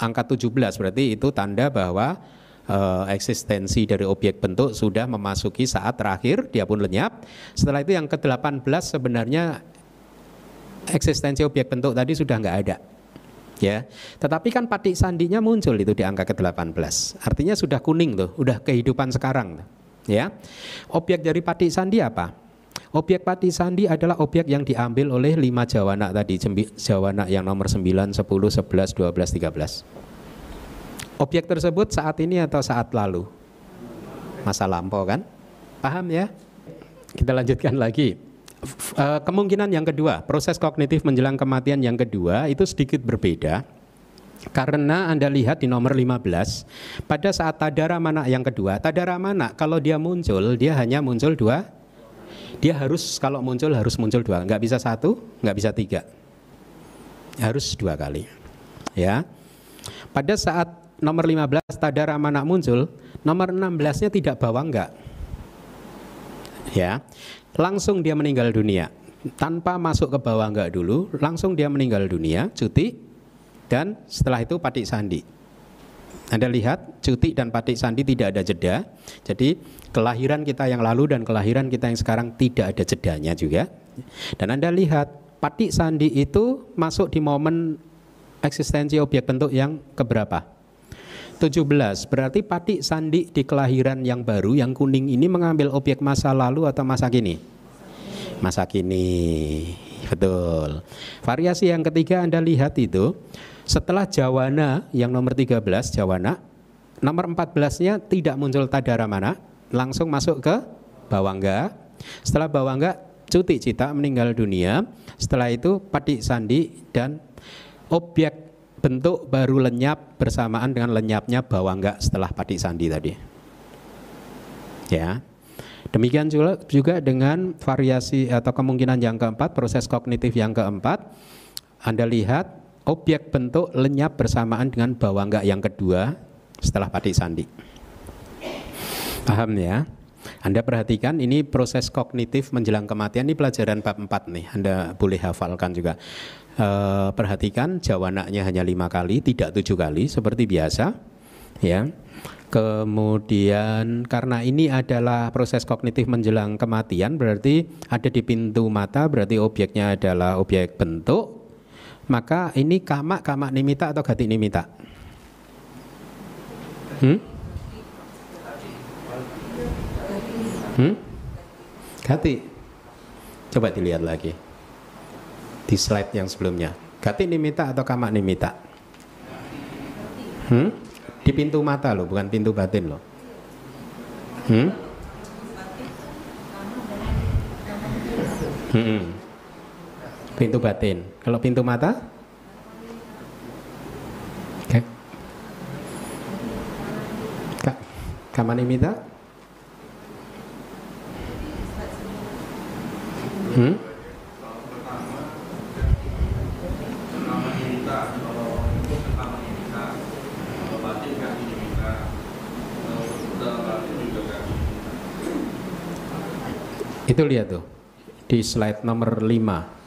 angka 17 berarti itu tanda bahwa e, eksistensi dari objek bentuk sudah memasuki saat terakhir dia pun lenyap. Setelah itu yang ke-18 sebenarnya eksistensi objek bentuk tadi sudah nggak ada ya. Tetapi kan patik sandinya muncul itu di angka ke-18. Artinya sudah kuning tuh, udah kehidupan sekarang ya. Objek dari patik sandi apa? Objek pati sandi adalah objek yang diambil oleh lima jawana tadi, jawana yang nomor 9, 10, 11, 12, 13. Objek tersebut saat ini atau saat lalu? Masa lampau kan? Paham ya? Kita lanjutkan lagi. Eh, kemungkinan yang kedua, proses kognitif menjelang kematian yang kedua itu sedikit berbeda. Karena Anda lihat di nomor 15, pada saat tadara mana yang kedua, tadara mana kalau dia muncul, dia hanya muncul dua, dia harus kalau muncul harus muncul dua, nggak bisa satu, nggak bisa tiga, harus dua kali. Ya, pada saat nomor 15 tadara mana muncul, nomor 16-nya tidak bawa nggak Ya, langsung dia meninggal dunia. Tanpa masuk ke bawah enggak dulu, langsung dia meninggal dunia, cuti, dan setelah itu patik sandi. Anda lihat cuti dan patik sandi tidak ada jeda. Jadi kelahiran kita yang lalu dan kelahiran kita yang sekarang tidak ada jedanya juga. Dan Anda lihat patik sandi itu masuk di momen eksistensi objek bentuk yang keberapa? 17. Berarti Patik Sandi di kelahiran yang baru yang kuning ini mengambil objek masa lalu atau masa kini? Masa kini. Betul. Variasi yang ketiga Anda lihat itu setelah Jawana yang nomor 13 Jawana nomor 14-nya tidak muncul tadara mana, langsung masuk ke Bawangga. Setelah Bawangga cuti cita meninggal dunia. Setelah itu Patik Sandi dan objek bentuk baru lenyap bersamaan dengan lenyapnya bawang enggak setelah patik sandi tadi. Ya. Demikian juga, dengan variasi atau kemungkinan yang keempat, proses kognitif yang keempat, Anda lihat objek bentuk lenyap bersamaan dengan bawang enggak yang kedua setelah patik sandi. Paham ya? Anda perhatikan ini proses kognitif menjelang kematian ini pelajaran bab 4 nih, Anda boleh hafalkan juga. Eh, perhatikan jawanaknya hanya lima kali, tidak tujuh kali seperti biasa, ya. Kemudian karena ini adalah proses kognitif menjelang kematian, berarti ada di pintu mata, berarti objeknya adalah objek bentuk. Maka ini kamak kamak nimita atau gati nimita. Hmm? Hmm? Gati. Coba dilihat lagi di slide yang sebelumnya. Gati nimita atau kamar nimita? Hmm? Di pintu mata loh, bukan pintu batin loh. Hmm? Hmm. Pintu batin. Kalau pintu mata? Oke. Okay. Kak, nimita? Hmm? Itu lihat tuh di slide nomor 5.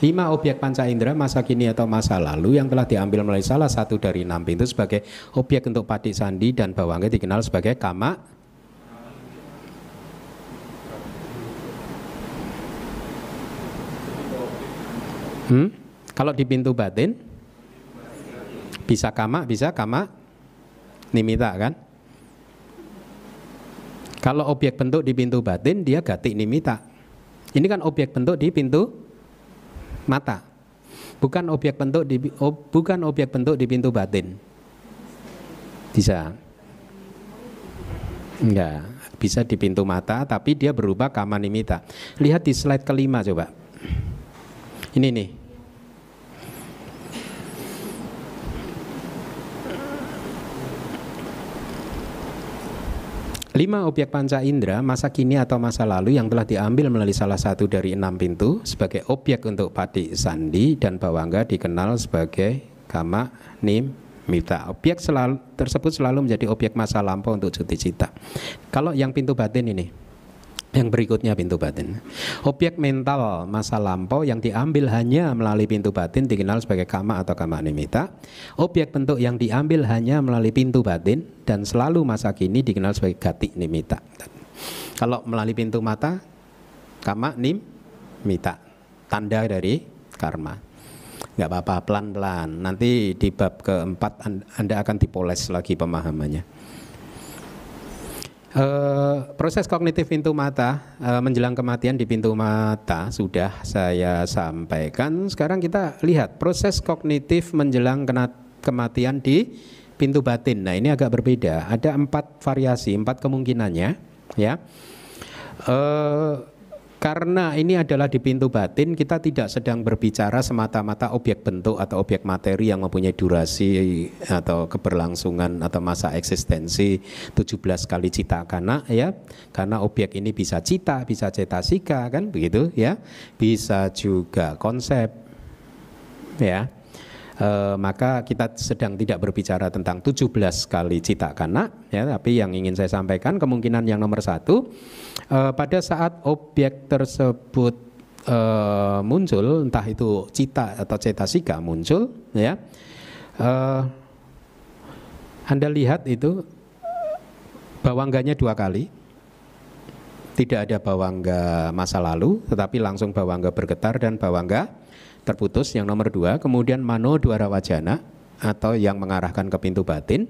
lima objek panca indera masa kini atau masa lalu yang telah diambil melalui salah satu dari enam pintu sebagai objek untuk Padi sandi dan bawangnya dikenal sebagai kama hmm? kalau di pintu batin bisa kama bisa kama nimita kan kalau objek bentuk di pintu batin dia gati nimita. Ini kan objek bentuk di pintu mata. Bukan objek bentuk di ob, bukan objek bentuk di pintu batin. Bisa. Enggak, bisa di pintu mata tapi dia berubah kama nimita. Lihat di slide kelima coba. Ini nih. Lima obyek panca indera masa kini atau masa lalu yang telah diambil melalui salah satu dari enam pintu sebagai obyek untuk Padi Sandi dan Bawangga dikenal sebagai Kama Nim Mita. Obyek selalu, tersebut selalu menjadi obyek masa lampau untuk Cuti Cita. Kalau yang pintu batin ini, yang berikutnya pintu batin. Objek mental masa lampau yang diambil hanya melalui pintu batin dikenal sebagai kama atau kama nimita. Objek bentuk yang diambil hanya melalui pintu batin dan selalu masa kini dikenal sebagai gati nimita. Kalau melalui pintu mata, kama nim mita. Tanda dari karma. Nggak apa-apa, pelan-pelan. Nanti di bab keempat Anda akan dipoles lagi pemahamannya. Uh, proses kognitif pintu mata uh, menjelang kematian di pintu mata sudah saya sampaikan. Sekarang kita lihat proses kognitif menjelang kena kematian di pintu batin. Nah ini agak berbeda. Ada empat variasi, empat kemungkinannya, ya. Uh, karena ini adalah di pintu batin, kita tidak sedang berbicara semata-mata objek bentuk atau objek materi yang mempunyai durasi atau keberlangsungan atau masa eksistensi 17 kali cita karena ya. Karena objek ini bisa cita, bisa cetasika kan begitu ya. Bisa juga konsep ya e, maka kita sedang tidak berbicara tentang 17 kali cita karena, ya, tapi yang ingin saya sampaikan kemungkinan yang nomor satu e, pada saat objek tersebut e, muncul, entah itu cita atau cetasika muncul, ya, e, anda lihat itu bawangganya dua kali, tidak ada bawangga masa lalu, tetapi langsung bawangga bergetar dan bawangga terputus yang nomor dua, kemudian mano dua rawajana atau yang mengarahkan ke pintu batin,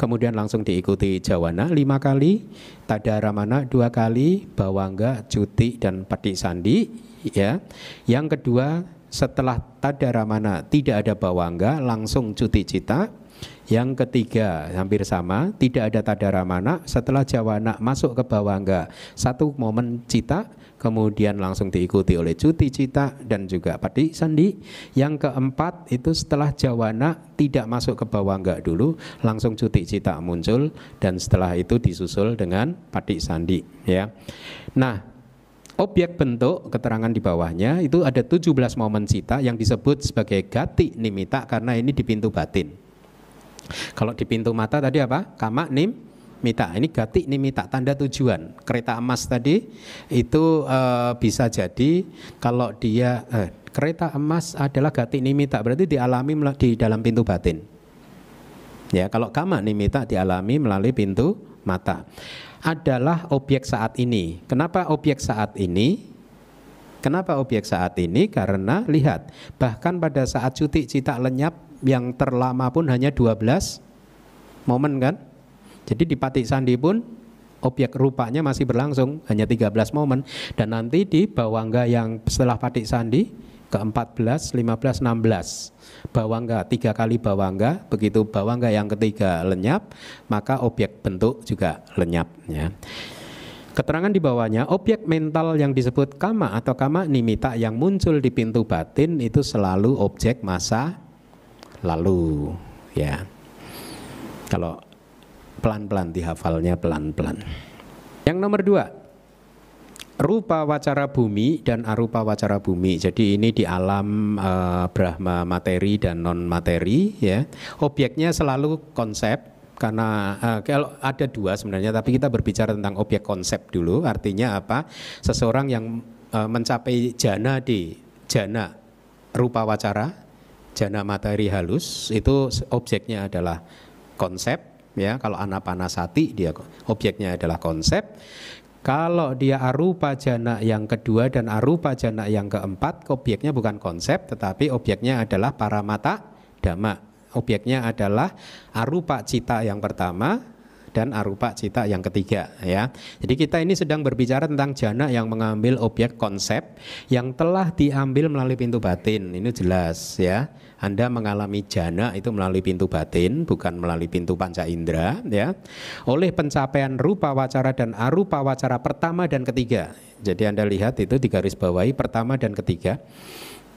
kemudian langsung diikuti jawana lima kali, tadaramana dua kali, bawangga, cuti dan pati sandi, ya. Yang kedua setelah tadaramana tidak ada bawangga, langsung cuti cita, yang ketiga hampir sama, tidak ada tadaramana setelah jawana masuk ke bawangga. Satu momen cita, kemudian langsung diikuti oleh cuti cita dan juga padi sandi. Yang keempat itu setelah jawana tidak masuk ke bawah enggak dulu, langsung cuti cita muncul dan setelah itu disusul dengan padi sandi ya. Nah, objek bentuk keterangan di bawahnya itu ada 17 momen cita yang disebut sebagai gati nimita karena ini di pintu batin. Kalau di pintu mata tadi apa? Kama nim mita. Ini gati ini mita tanda tujuan. Kereta emas tadi itu uh, bisa jadi kalau dia uh, kereta emas adalah gati ini mita berarti dialami di dalam pintu batin. Ya, kalau kama ini mita dialami melalui pintu mata. Adalah objek saat ini. Kenapa objek saat ini? Kenapa objek saat ini? Karena lihat, bahkan pada saat cuti cita lenyap yang terlama pun hanya 12 momen kan? Jadi di Patik Sandi pun objek rupanya masih berlangsung hanya 13 momen dan nanti di Bawangga yang setelah Patik Sandi ke-14, 15, 16. Bawangga, tiga kali bawangga, begitu bawangga yang ketiga lenyap, maka objek bentuk juga lenyap. Ya. Keterangan di bawahnya, objek mental yang disebut kama atau kama nimita yang muncul di pintu batin itu selalu objek masa lalu. Ya. Kalau pelan-pelan dihafalnya pelan-pelan. Yang nomor dua, rupa wacara bumi dan arupa wacara bumi. Jadi ini di alam eh, Brahma materi dan non materi ya. Objeknya selalu konsep karena eh, kalau ada dua sebenarnya tapi kita berbicara tentang objek konsep dulu. Artinya apa? Seseorang yang eh, mencapai jana di jana rupa wacara, jana materi halus itu objeknya adalah konsep ya kalau anapanasati dia objeknya adalah konsep kalau dia arupa jana yang kedua dan arupa jana yang keempat, objeknya bukan konsep, tetapi objeknya adalah para mata dhamma. Objeknya adalah arupa cita yang pertama, dan arupa cita yang ketiga ya. Jadi kita ini sedang berbicara tentang jana yang mengambil objek konsep yang telah diambil melalui pintu batin. Ini jelas ya. Anda mengalami jana itu melalui pintu batin, bukan melalui pintu panca indera, ya. Oleh pencapaian rupa wacara dan arupa wacara pertama dan ketiga. Jadi Anda lihat itu di garis bawahi pertama dan ketiga.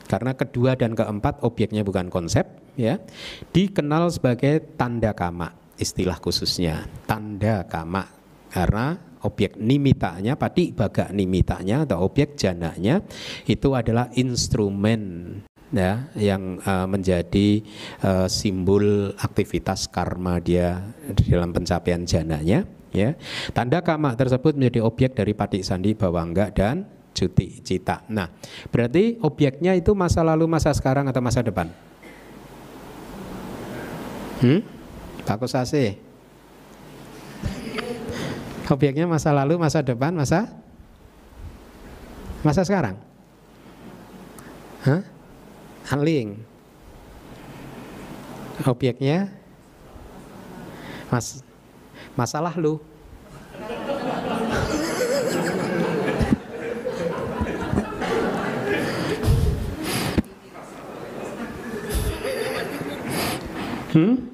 Karena kedua dan keempat objeknya bukan konsep, ya. Dikenal sebagai tanda kama istilah khususnya tanda kama karena objek nimitanya pati baga nimitanya atau objek janaknya itu adalah instrumen ya yang uh, menjadi uh, simbol aktivitas karma dia di dalam pencapaian jananya ya tanda kama tersebut menjadi objek dari patik sandi bawangga dan cuti cita nah berarti objeknya itu masa lalu masa sekarang atau masa depan hmm? Bagus AC. Objeknya masa lalu, masa depan, masa masa sekarang. Hah? Anling. Objeknya mas masalah lu. Hmm?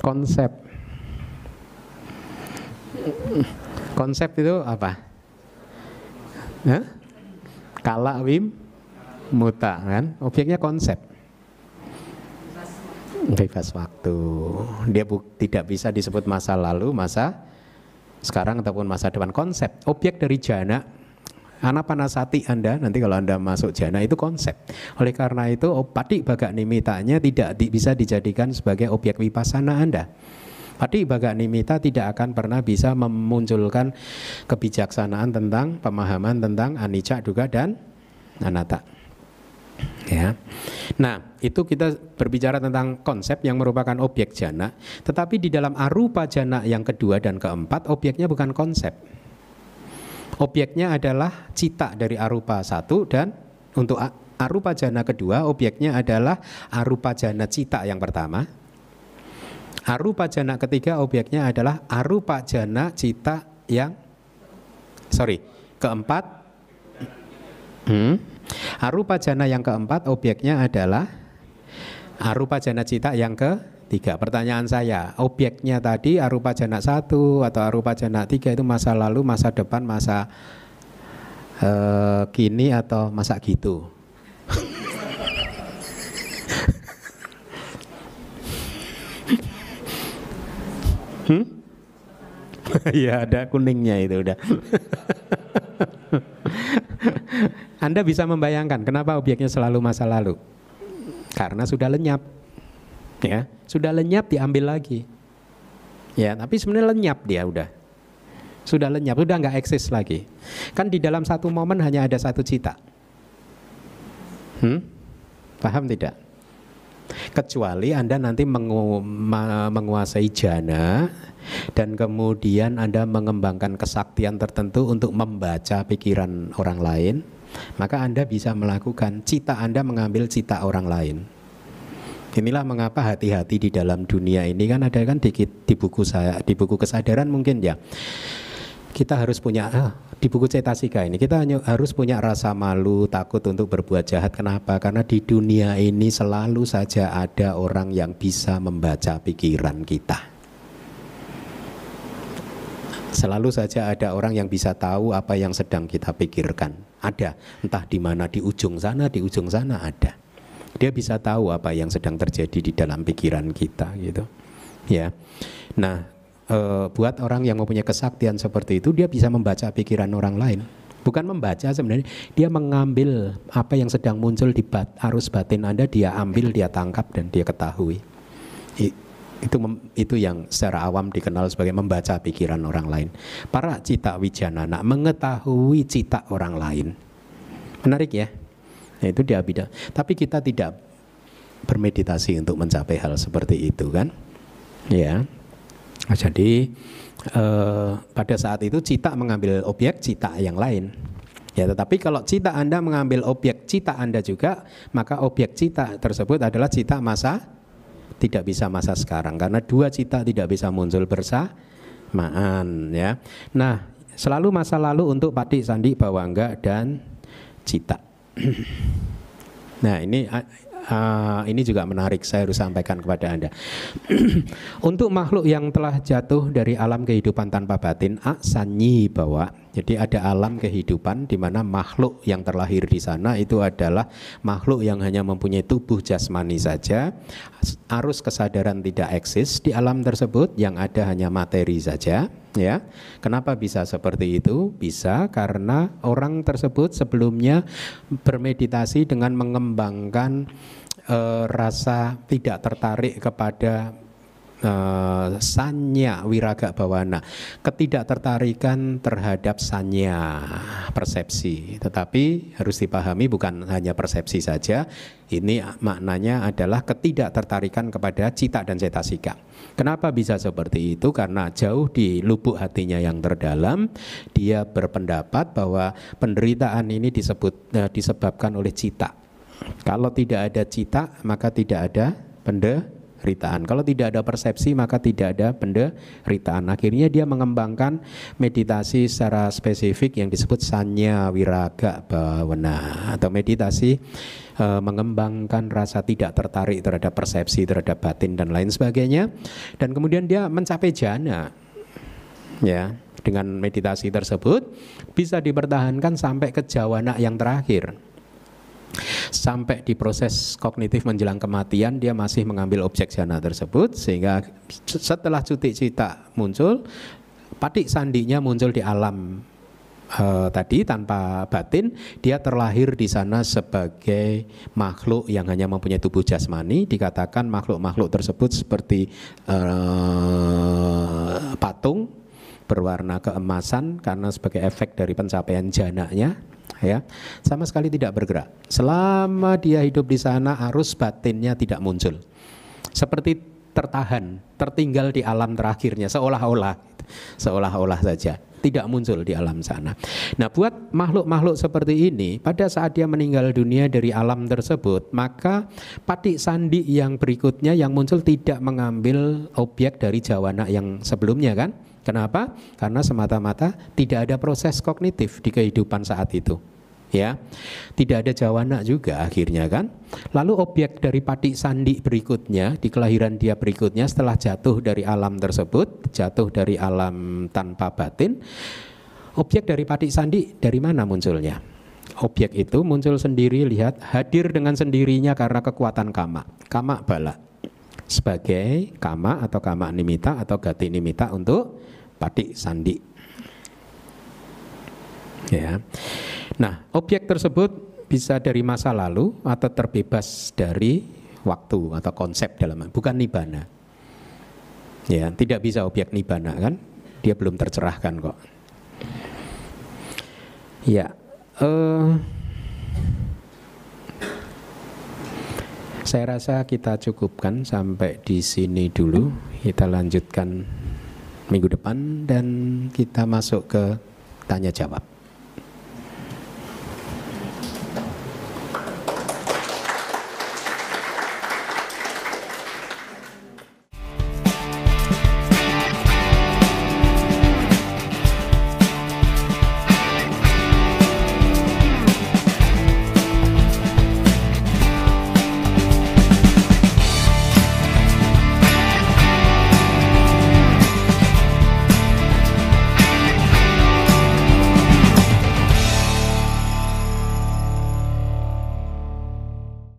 konsep konsep itu apa Hah? kala wim muta kan objeknya konsep bebas waktu dia bu, tidak bisa disebut masa lalu masa sekarang ataupun masa depan konsep objek dari jana Anapanasati Anda nanti kalau Anda masuk jana itu konsep. Oleh karena itu opati oh, bagak nimitanya tidak di, bisa dijadikan sebagai objek wipasana Anda. Pati bagak nimita tidak akan pernah bisa memunculkan kebijaksanaan tentang pemahaman tentang anicca duga dan anatta. Ya. Nah, itu kita berbicara tentang konsep yang merupakan objek jana, tetapi di dalam arupa jana yang kedua dan keempat objeknya bukan konsep. Objeknya adalah cita dari arupa satu dan untuk arupa jana kedua objeknya adalah arupa jana cita yang pertama. Arupa jana ketiga objeknya adalah arupa jana cita yang sorry keempat. Hmm, arupa jana yang keempat objeknya adalah arupa jana cita yang ke tiga. Pertanyaan saya, obyeknya tadi arupa jana satu atau arupa jana tiga itu masa lalu, masa depan, masa uh, kini atau masa gitu? hmm? Iya ada kuningnya itu udah. Anda bisa membayangkan kenapa obyeknya selalu masa lalu? Karena sudah lenyap ya sudah lenyap diambil lagi ya tapi sebenarnya lenyap dia udah sudah lenyap udah nggak eksis lagi kan di dalam satu momen hanya ada satu cita hmm? paham tidak kecuali anda nanti mengu menguasai jana dan kemudian anda mengembangkan kesaktian tertentu untuk membaca pikiran orang lain maka anda bisa melakukan cita anda mengambil cita orang lain Inilah mengapa hati-hati di dalam dunia ini kan ada kan di, di buku saya di buku kesadaran mungkin ya kita harus punya ah, di buku cetasika ini kita hanya harus punya rasa malu takut untuk berbuat jahat kenapa karena di dunia ini selalu saja ada orang yang bisa membaca pikiran kita selalu saja ada orang yang bisa tahu apa yang sedang kita pikirkan ada entah di mana di ujung sana di ujung sana ada dia bisa tahu apa yang sedang terjadi di dalam pikiran kita gitu. Ya. Nah, e, buat orang yang mempunyai kesaktian seperti itu dia bisa membaca pikiran orang lain. Bukan membaca sebenarnya, dia mengambil apa yang sedang muncul di bat, arus batin Anda, dia ambil, dia tangkap dan dia ketahui. I, itu mem, itu yang secara awam dikenal sebagai membaca pikiran orang lain. Para cita wijanana mengetahui cita orang lain. Menarik ya. Ya, itu di beda. Tapi kita tidak bermeditasi untuk mencapai hal seperti itu kan? Ya. Nah, jadi eh, pada saat itu cita mengambil objek cita yang lain. Ya, tetapi kalau cita Anda mengambil objek cita Anda juga, maka objek cita tersebut adalah cita masa tidak bisa masa sekarang karena dua cita tidak bisa muncul bersamaan ya. Nah, selalu masa lalu untuk Pati Sandi Bawangga dan cita. Nah, ini uh, ini juga menarik saya harus sampaikan kepada Anda. Untuk makhluk yang telah jatuh dari alam kehidupan tanpa batin, aksanyi bahwa jadi ada alam kehidupan di mana makhluk yang terlahir di sana itu adalah makhluk yang hanya mempunyai tubuh jasmani saja. Arus kesadaran tidak eksis di alam tersebut yang ada hanya materi saja, ya. Kenapa bisa seperti itu? Bisa karena orang tersebut sebelumnya bermeditasi dengan mengembangkan e, rasa tidak tertarik kepada Eh, sanya wiraga bawana ketidaktertarikan terhadap sanya persepsi tetapi harus dipahami bukan hanya persepsi saja ini maknanya adalah ketidaktertarikan kepada cita dan cetasika kenapa bisa seperti itu karena jauh di lubuk hatinya yang terdalam dia berpendapat bahwa penderitaan ini disebut eh, disebabkan oleh cita kalau tidak ada cita maka tidak ada penderitaan penderitaan. Kalau tidak ada persepsi maka tidak ada penderitaan. Akhirnya dia mengembangkan meditasi secara spesifik yang disebut sanya wiraga bhavana atau meditasi e, mengembangkan rasa tidak tertarik terhadap persepsi, terhadap batin dan lain sebagainya. Dan kemudian dia mencapai jana. Ya, dengan meditasi tersebut bisa dipertahankan sampai ke jawana yang terakhir sampai di proses kognitif menjelang kematian dia masih mengambil objek jana tersebut sehingga setelah cuti cita muncul patik sandinya muncul di alam e, tadi tanpa batin dia terlahir di sana sebagai makhluk yang hanya mempunyai tubuh jasmani dikatakan makhluk-makhluk tersebut seperti e, patung berwarna keemasan karena sebagai efek dari pencapaian janaknya ya sama sekali tidak bergerak selama dia hidup di sana arus batinnya tidak muncul seperti tertahan tertinggal di alam terakhirnya seolah-olah gitu. seolah-olah saja tidak muncul di alam sana. Nah, buat makhluk-makhluk seperti ini, pada saat dia meninggal dunia dari alam tersebut, maka patik sandi yang berikutnya yang muncul tidak mengambil objek dari jawana yang sebelumnya kan? Kenapa? Karena semata-mata tidak ada proses kognitif di kehidupan saat itu. Ya, tidak ada jawana juga akhirnya kan. Lalu objek dari patik sandi berikutnya di kelahiran dia berikutnya setelah jatuh dari alam tersebut, jatuh dari alam tanpa batin, objek dari patik sandi dari mana munculnya? Objek itu muncul sendiri lihat hadir dengan sendirinya karena kekuatan kama, kama bala sebagai kama atau kama nimita atau gati nimita untuk Pati sandi. Ya. Nah, objek tersebut bisa dari masa lalu atau terbebas dari waktu atau konsep dalam bukan nibana. Ya, tidak bisa objek nibana kan? Dia belum tercerahkan kok. Ya. Uh, saya rasa kita cukupkan sampai di sini dulu. Kita lanjutkan minggu depan dan kita masuk ke tanya jawab.